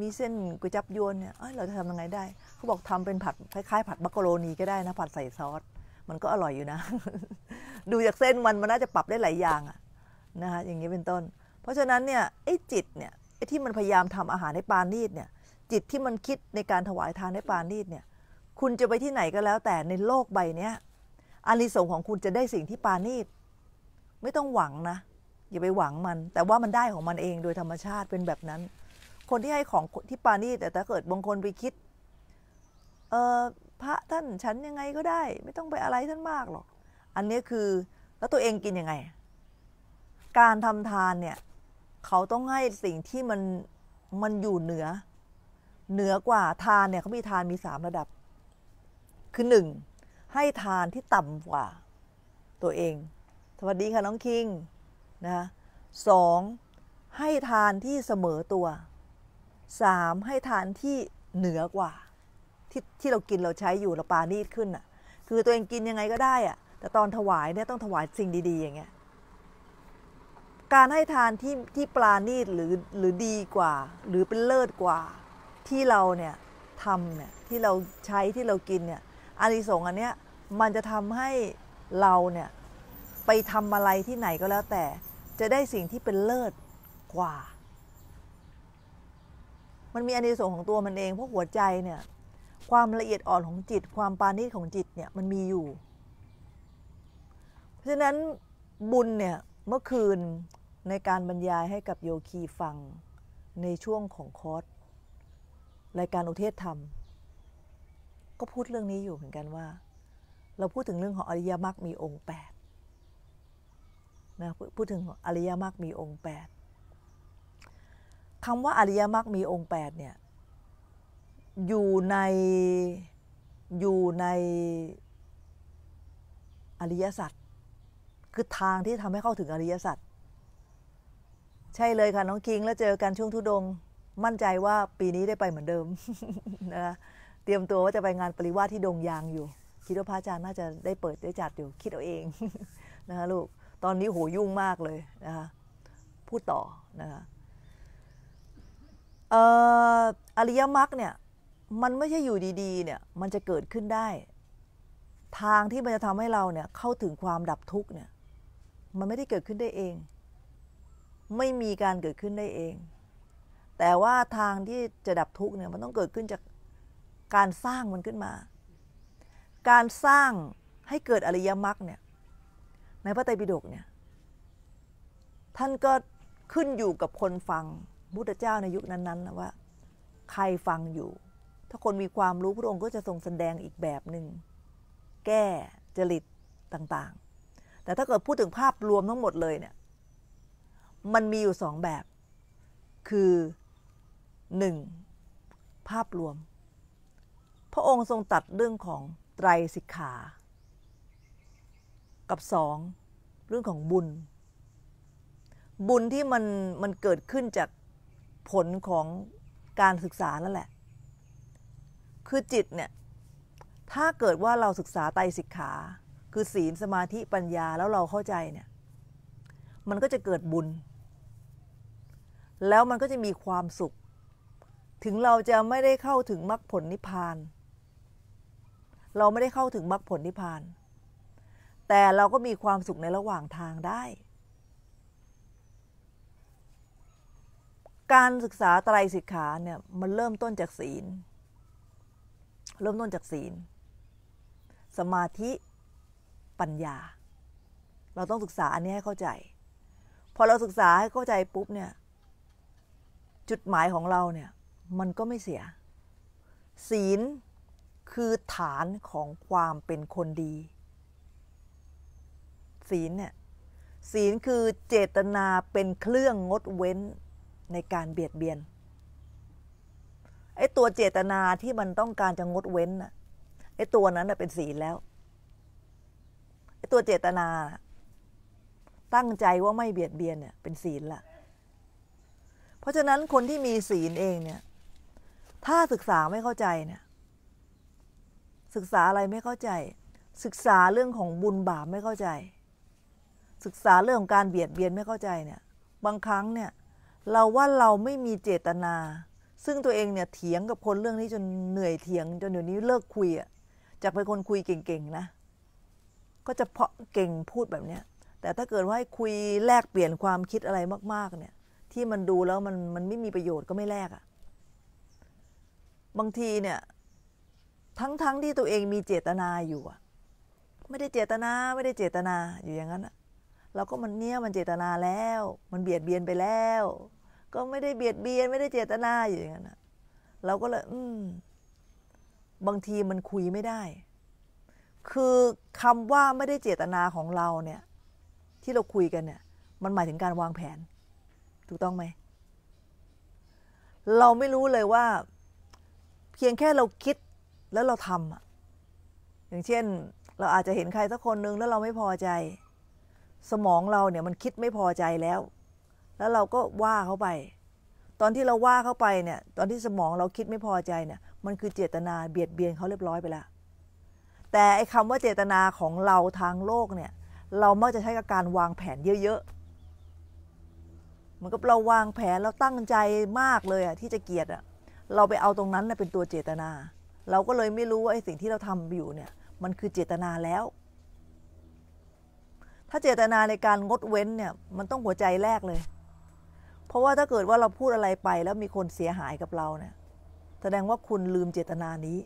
มีเส้นก๋วยจับยวนเนี่ยเเราจะทำยังไงได้เขาบอกทำเป็นผัดคล้าย ๆ ผัดมักกะโรนีก็ได้นะ ผัดใส่ซอส มันก็อร่อยอยู่นะ ดูจากเส้นมันมันน่าจะปรับได้หลายอย่างอะนะคะอย่างนี้เป็นต้นเพราะฉะนั้นเนี่ยไอ้จิตเนี่ยไอ้ที่มันพยายามทำอาหารให้ปานีดเนี่ยจิตที่มันคิดในการถวายทานให้ปานีดเนี่ย คุณจะไปที่ไหนก็แล้ว แต่ในโลกใบเนี้ยอานิสงส์ของคุณจะได้สิ่งที่ปานีดไม่ต้องหวังนะ อย่าไปหวังมัน แต่ว่ามันได้ของมันเองโดยธรรมชาติเป็นแบบนั้น คนที่ให้ของที่ปานีดแต่ถ้าเกิดบางคนไปคิด เออพระท่านฉันยังไงก็ได้ ไม่ต้องไปอะไรท่านมากหรอกอันนี้คือแล้วตัวเองกินยังไง การทำทานเนี่ยเขาต้องให้สิ่งที่มันมันอยู่เหนือ เหนือกว่าทานเนี่ยเขามีทานมีสามระดับ คือหนึ่ง ให้ทานที่ต่ำกว่า ตัวเอง สวัสดีค่ะน้องคิงนะสอง ให้ทานที่เสมอตัวสามให้ทานที่เหนือกว่า ที่ที่เรากินเราใช้อยู่เราปานีดขึ้นอ่ะ คือตัวเองกินยังไงก็ได้อ่ะแต่ตอนถวายเนี่ยต้องถวายสิ่งดีๆอย่างเงี้ยการให้ทานที่ที่ปลาณีตหรือ หรือดีกว่า หรือเป็นเลิศกว่าที่เราเนี่ยทำเนี่ย ที่เราใช้ที่เรากินเนี่ยอานิสงส์อันเนี้ยมันจะทำให้เราเนี่ย ไปทำอะไรที่ไหนก็แล้วแต่จะได้สิ่งที่เป็นเลิศกว่า มันมีอานิสงส์ของตัวมันเองเพราะหัวใจเนี่ย ความละเอียดอ่อนของจิตความปานีตของจิตเนี่ยมันมีอยู่ เพราะฉะนั้นบุญเนี่ยเมื่อคืนในการบรรยายให้กับโยคีฟังในช่วงของคอร์สรายการอุเทศธรรม ก็พูดเรื่องนี้อยู่เหมือนกันว่า เราพูดถึงเรื่องของอริยมรรคมีองค์8นะ พูดถึงอริยมรรคมีองค์8คำว่าอริยมรรคมีองค์8เนี่ยอยู่ในอยู่ในอริยสัจคือทางที่ทำให้เข้าถึงอริยสัจ ใช่เลยค่ะน้องคิง แล้วเจอกันช่วงทุดง มั่นใจว่าปีนี้ได้ไปเหมือนเดิมนะคะเตรียมตัวว่าจะไปงานปริวาสที่ดงยางอยู่ คิดว่าพระอาจารย์น่าจะได้เปิดได้จัดอยู่ คิดเอาเองนะคะลูก ตอนนี้โหยุ่งมากเลยนะคะพูดต่อนะคะอริยมรรคเนี่ย มันไม่ใช่อยู่ดีๆเนี่ย มันจะเกิดขึ้นได้ ทางที่มันจะทำให้เราเนี่ยเข้าถึงความดับทุกข์เนี่ยมันไม่ได้เกิดขึ้นได้เอง ไม่มีการเกิดขึ้นได้เอง แต่ว่าทางที่จะดับทุกข์เนี่ยมันต้องเกิดขึ้นจากการสร้างมันขึ้นมา การสร้างให้เกิดอริยมรรคเนี่ยในพระไตรปิฎกเนี่ยท่านก็ขึ้นอยู่กับคนฟังพุทธเจ้าในยุคนั้นๆนะว่า ใครฟังอยู่ ถ้าคนมีความรู้พระองค์ก็จะทรงแสดงอีกแบบหนึ่งแก้จริตต่าง ๆแต่ถ้าเกิดพูดถึงภาพรวมทั้งหมดเลยเนี่ย มันมีอยู่สองแบบ คือหนึ่งภาพรวม พระองค์ทรงตัดเรื่องของไตรสิกขา กับสองเรื่องของบุญ บุญที่มันมันเกิดขึ้นจากผลของการศึกษานั่นแหละ คือจิตเนี่ย ถ้าเกิดว่าเราศึกษาไตรสิกขาคือศีลสมาธิปัญญาแล้วเราเข้าใจเนี่ย มันก็จะเกิดบุญ แล้วมันก็จะมีความสุข ถึงเราจะไม่ได้เข้าถึงมรรคผลนิพพาน เราไม่ได้เข้าถึงมรรคผลนิพพาน แต่เราก็มีความสุขในระหว่างทางได้ การศึกษาไตรสิกขาเนี่ยมันเริ่มต้นจากศีล เริ่มต้นจากศีล สมาธิปัญญา เราต้องศึกษาอันนี้ให้เข้าใจพอเราศึกษาให้เข้าใจปุ๊บเนี่ย จุดหมายของเราเนี่ย มันก็ไม่เสีย ศีลคือฐานของความเป็นคนดี ศีลเนี่ยศีลคือเจตนาเป็นเครื่องงดเว้นในการเบียดเบียนไอ้ตัวเจตนาที่มันต้องการจะงดเว้นน่ะไอ้ตัวนั้นเป็นศีลแล้วตัวเจตนา ตั้งใจว่าไม่เบียดเบียนเนี่ย เป็นศีลละ เพราะฉะนั้นคนที่มีศีลเองเนี่ย ถ้าศึกษาไม่เข้าใจเนี่ย ศึกษาอะไรไม่เข้าใจ ศึกษาเรื่องของบุญบาปไม่เข้าใจ ศึกษาเรื่องของการเบียดเบียนไม่เข้าใจเนี่ย บางครั้งเนี่ย เราว่าเราไม่มีเจตนา ซึ่งตัวเองเนี่ย เถียงกับคนเรื่องนี้จนเหนื่อยเถียง จนเดี๋ยวนี้เลิกคุยอะจากเป็นคนคุยเก่งๆนะก็จะเพาะเก่งพูดแบบเนี้ยแต่ถ้าเกิดว่าให้คุยแลกเปลี่ยนความคิดอะไรมาก ๆ เนี่ย ที่มันดูแล้วมันมันไม่มีประโยชน์ก็ไม่แลกอะ่ะบางทีเนี่ย ทั้งๆทที่ตัวเองมีเจตนาอยู่อะไม่ได้เจตนาไม่ได้เจตนาอยู่อย่างนั้นอะเราก็มันเนี่ยมันเจตนาแล้ว มันเบียดเบียนไปแล้ว ก็ไม่ได้เบียดเบียนไม่ได้เจตนาอยู่อย่างนั้นอะ เราก็เลยอืมบางทีมันคุยไม่ได้คือคำว่าไม่ได้เจตนาของเราเนี่ย ที่เราคุยกันเนี่ย มันหมายถึงการวางแผน ถูกต้องไหมเราไม่รู้เลยว่า เพียงแค่เราคิดแล้วเราทำอะอย่างเช่นเราอาจจะเห็นใครสักคนนึงแล้วเราไม่พอใจ สมองเราเนี่ยมันคิดไม่พอใจแล้ว แล้วเราก็ว่าเขาไป ตอนที่เราว่าเขาไปเนี่ย ตอนที่สมองเราคิดไม่พอใจเนี่ย มันคือเจตนาเบียดเบียนเขาเรียบร้อยไปแล้วแต่ไอ้คำว่าเจตนาของเราทางโลกเนี่ย เรามักจะใช้กับการวางแผนเยอะๆเหมือนกับเราวางแผน เราตั้งใจมากเลยอะที่จะเกียดอะเราไปเอาตรงนั้นเป็นตัวเจตนา เราก็เลยไม่รู้ว่าไอ้สิ่งที่เราทำอยู่เนี่ย มันคือเจตนาแล้ว ถ้าเจตนาในการงดเว้นเนี่ย มันต้องหัวใจแรกเลย เพราะว่าถ้าเกิดว่าเราพูดอะไรไปแล้วมีคนเสียหายกับเราเนี่ย แสดงว่าคุณลืมเจตนานี้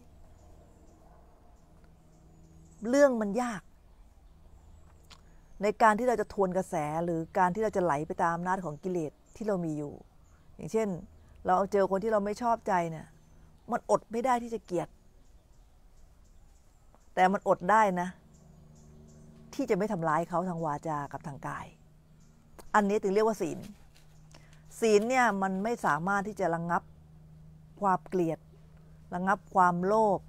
เรื่องมันยาก ในการที่เราจะทวนกระแสหรือการที่เราจะไหลไปตามอำนาจของกิเลสที่เรามีอยู่ อย่างเช่น เราเจอคนที่เราไม่ชอบใจเนี่ย มันอดไม่ได้ที่จะเกลียดแต่มันอดได้นะ ที่จะไม่ทำร้ายเขาทางวาจากับทางกาย อันนี้ถึงเรียกว่าศีล ศีลเนี่ยมันไม่สามารถที่จะระงงับความเกลียดระงงับความโลภ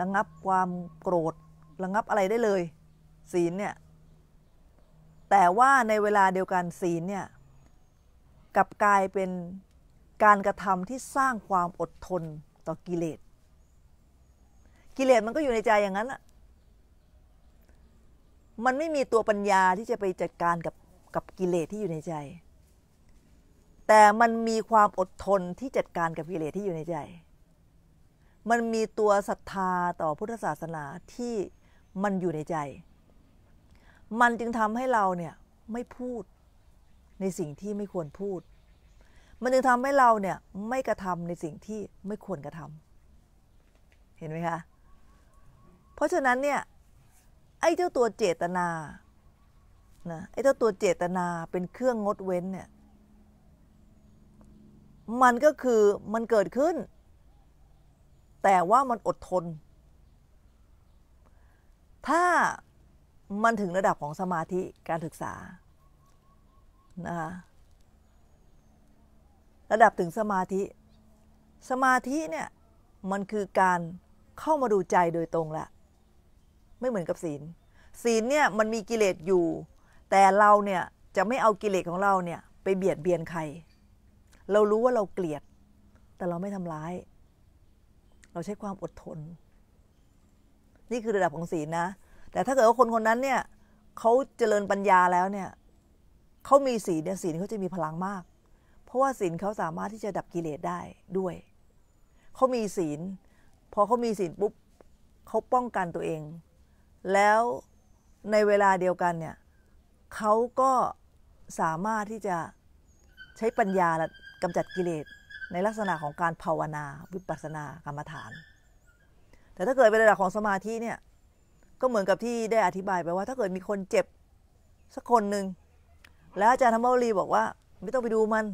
ระงงับความโกรธระงับอะไรได้เลย ศีลเนี่ย แต่ว่าในเวลาเดียวกันศีลเนี่ยกับกลายเป็นการกระทำที่สร้างความอดทนต่อกิเลสกิเลสมันก็อยู่ในใจอย่างนั้นอะมันไม่มีตัวปัญญาที่จะไปจัดการกับกับกิเลสที่อยู่ในใจ แต่มันมีความอดทนที่จัดการกับกิเลสที่อยู่ในใจ มันมีตัวศรัทธาต่อพุทธศาสนาที่มันอยู่ในใจ มันจึงทำให้เราเนี่ยไม่พูดในสิ่งที่ไม่ควรพูด มันจึงทำให้เราเนี่ยไม่กระทำในสิ่งที่ไม่ควรกระทำเห็นไหมคะ เพราะฉะนั้นเนี่ยไอ้เจ้าตัวเจตนานะไอ้เจ้าตัวเจตนาเป็นเครื่องงดเว้นเนี่ย มันก็คือมันเกิดขึ้น แต่ว่ามันอดทนถ้ามันถึงระดับของสมาธิการศึกษานะคะระดับถึงสมาธิ สมาธิเนี่ยมันคือการเข้ามาดูใจโดยตรงแหละ ไม่เหมือนกับศีล ศีลเนี่ยมันมีกิเลสอยู่ แต่เราเนี่ยจะไม่เอากิเลสของเราเนี่ย ไปเบียดเบียนใครเรารู้ว่าเราเกลียด แต่เราไม่ทำร้าย เราใช้ความอดทนนี่คือระดับของศีลนะแต่ถ้าเกิดว่าคนคนนั้นเนี่ยเขาเจริญปัญญาแล้วเนี่ย เขามีศีลเนี่ยศีลเขาจะมีพลังมาก เพราะว่าศีลเขาสามารถที่จะดับกิเลสได้ด้วยเขามีศีลพอเขามีศีลปุ๊บเขาป้องกันตัวเอง แล้วในเวลาเดียวกันเนี่ยเขาก็สามารถที่จะใช้ปัญญาละกำจัดกิเลสในลักษณะของการภาวนาวิปัสสนากรรมฐานแต่ถ้าเกิดเป็นระดับของสมาธิเนี่ย ก็เหมือนกับที่ได้อธิบายไปว่า ถ้าเกิดมีคนเจ็บสักคนหนึ่งแล้วอาจารย์ธรรมวรีบอกว่า ไม่ต้องไปดูมัน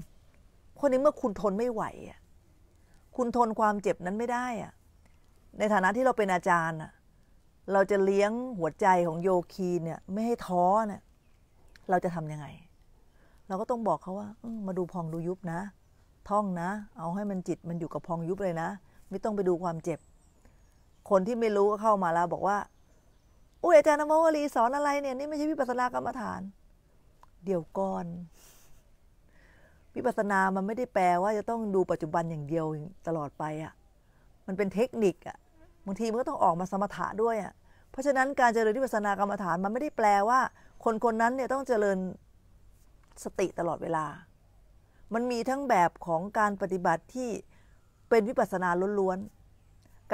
คนนี้เมื่อคุณทนไม่ไหวอ่ะ คุณทนความเจ็บนั้นไม่ได้อ่ะ ในฐานะที่เราเป็นอาจารย์ เราจะเลี้ยงหัวใจของโยคีเนี่ย ไม่ให้ท้อเนี่ย เราจะทํำยังไง เราก็ต้องบอกเขาว่ามาดูพองดูยุบนะ ท่องนะ เอาให้มันจิตมันอยู่กับพองยุบเลยนะ ไม่ต้องไปดูความเจ็บคนที่ไม่รู้ก็เข้ามาแล้วบอกว่า อุ้ยอาจารย์นโมวลีสอนอะไรเนี่ยนี่ไม่ใช่วิปัสสนากรรมฐาน เดี๋ยวก่อน วิปัสสนามันไม่ได้แปลว่าจะต้องดูปัจจุบันอย่างเดียวตลอดไปอะ่ะมันเป็นเทคนิคอะ่ะบางทีมันก็ต้องออกมาสมถะด้วยอะ่ะเพราะฉะนั้นการเจริญวิปัสสนากรรมฐาน มันไม่ได้แปลว่า คนคนนั้นเนี่ยต้องเจริญสติตลอดเวลา มันมีทั้งแบบของการปฏิบัติที่เป็นวิปัสสนาล้วนๆ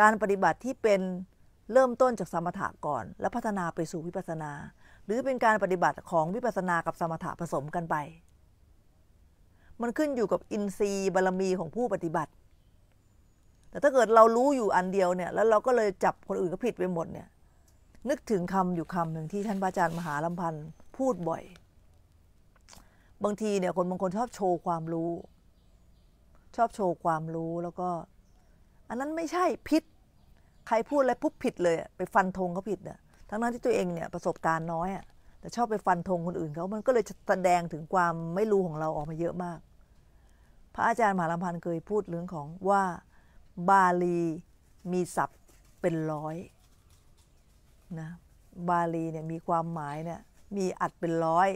การปฏิบัติที่เป็นเริ่มต้นจากสมถะก่อน แล้วพัฒนาไปสู่วิปัสนา หรือเป็นการปฏิบัติของวิปัสนากับสมถะผสมกันไป มันขึ้นอยู่กับอินทรีย์บารมีของผู้ปฏิบัติ แต่ถ้าเกิดเรารู้อยู่อันเดียวเนี่ย แล้วเราก็เลยจับคนอื่นก็ผิดไปหมดเนี่ย นึกถึงคำอยู่คำหนึ่งที่ท่านอาจารย์มหาลำพันธ์พูดบ่อย บางทีเนี่ยคนบางคนชอบโชว์ความรู้ ชอบโชว์ความรู้แล้วก็อันนั้นไม่ใช่ ผิดใครพูดอะไรปุ๊บผิดเลยไปฟันธงเขาผิดเนี่ยทั้งนั้นที่ตัวเองเนี่ยประสบการณ์น้อยอะแต่ชอบไปฟันธงคนอื่นเขามันก็เลยแสดงถึงความไม่รู้ของเราออกมาเยอะมาก พระอาจารย์มหาลำพันธ์เคยพูดเรื่องของว่าบาลีมีศัพท์เป็นร้อยนะบาลีเนี่ยมีความหมายเนี่ยมีอัดเป็นร้อย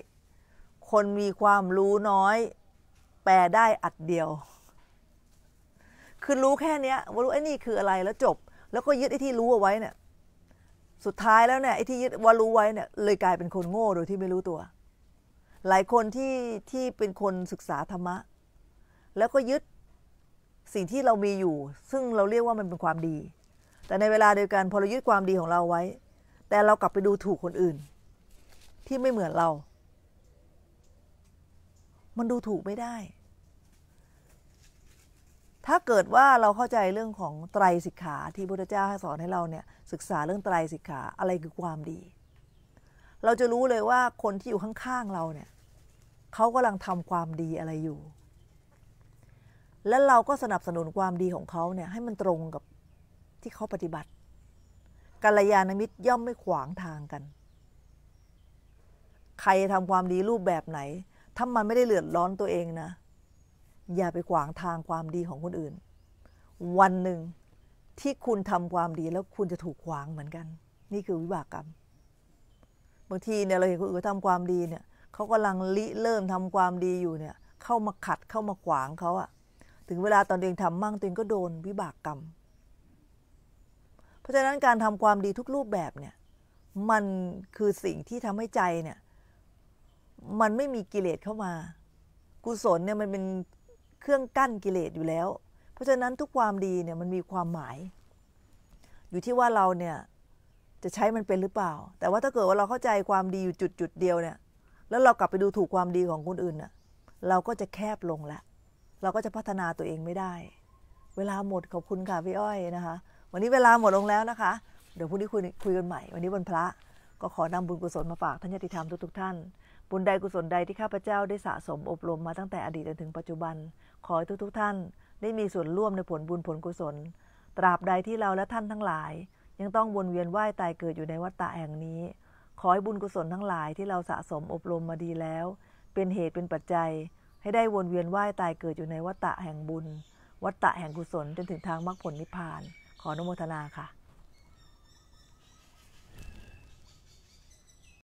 คนมีความรู้น้อยแปลได้อัดเดียวคือรู้แค่เนี้ยว่ารู้ไอ้นี่คืออะไรแล้วจบ แล้วก็ยึดไอ้ที่รู้เอาไว้เนี่ย สุดท้ายแล้วเนี่ยไอ้ที่ยึดว่ารู้ไว้เนี่ยเลยกลายเป็นคนโง่โดยที่ไม่รู้ตัว หลายคนที่ที่เป็นคนศึกษาธรรมะ แล้วก็ยึดสิ่งที่เรามีอยู่ ซึ่งเราเรียกว่ามันเป็นความดี แต่ในเวลาเดียวกัน พอเรายึดความดีของเราไว้ แต่เรากลับไปดูถูกคนอื่น ที่ไม่เหมือนเรา มันดูถูกไม่ได้ถ้าเกิดว่าเราเข้าใจเรื่องของไตรสิกขาที่พระเจ้าสอน ให้เราเนี่ย ศึกษาเรื่องไตรสิกขาอะไรคือความดี เราจะรู้เลยว่าคนที่อยู่ข้างๆเราเนี่ย เขากำลังทำความดีอะไรอยู่ และเราก็สนับสนุนความดีของเขาเนี่ยให้มันตรงกับที่เขาปฏิบัติกัลยาณมิตรย่อมไม่ขวางทางกัน ใครทำความดีรูปแบบไหนถ้ามันไม่ได้เลือดร้อนตัวเองนะอย่าไปขวางทางความดีของคนอื่น วันหนึ่งที่คุณทำความดีแล้วคุณจะถูกขวางเหมือนกัน นี่คือวิบากกรรม บางทีเนี่ยเราเห็นคนอื่นทำความดี เนี่ยเขากำลังลิเริ่มทำความดีอยู่เนี่ย เข้ามาขัด เข้ามาขวางเขาอะถึงเวลาตอนเองทำมั่งตัวเองก็โดนวิบากกรรม เพราะฉะนั้นการทำความดีทุกรูปแบบเนี่ย มันคือสิ่งที่ทำให้ใจเนี่ย มันไม่มีกิเลสเข้ามา กุศลเนี่ยมันเป็นเครื่องกั้นกิเลสอยู่แล้ว เพราะฉะนั้นทุกความดีเนี่ยมันมีความหมาย อยู่ที่ว่าเราเนี่ยจะใช้มันเป็นหรือเปล่า แต่ว่าถ้าเกิดว่าเราเข้าใจความดีอยู่จุดจุดเดียวเนี่ย แล้วเรากลับไปดูถูกความดีของคนอื่นน่ะเราก็จะแคบลงละ เราก็จะพัฒนาตัวเองไม่ได้ เวลาหมดขอบคุณค่ะพี่อ้อยนะคะ วันนี้เวลาหมดลงแล้วนะคะเดี๋ยวพรุ่งนี้คุยคุยกันใหม่ วันนี้วันพระ ก็ขอนำบุญกุศลมาฝากท่านญาติธรรมทุกๆท่านบุญใดกุศลใดที่ข้าพเจ้าได้สะสมอบรมมาตั้งแต่อดีตจนถึงปัจจุบัน ขอให้ทุกๆทท่านได้มีส่วนร่วมในผลบุญผลกุศลตราบใดที่เราและท่านทั้งหลาย ยังต้องวนเวียนวหาตายเกิดอยู่ในวัฏฏะแห่งนี้ ขอให้บุญกุศลทั้งหลายที่เราสะสมอบรมมาดีแล้ว เป็นเหตุเป็นปัจจัยให้ได้วนเวียนวหาตายเกิดอยู่ในวัฏฏะแห่งบุญ วัฏฏะแห่งกุศลจนถึงทางมรรคผลนิพพาน ขออนุโมทนาค่ะ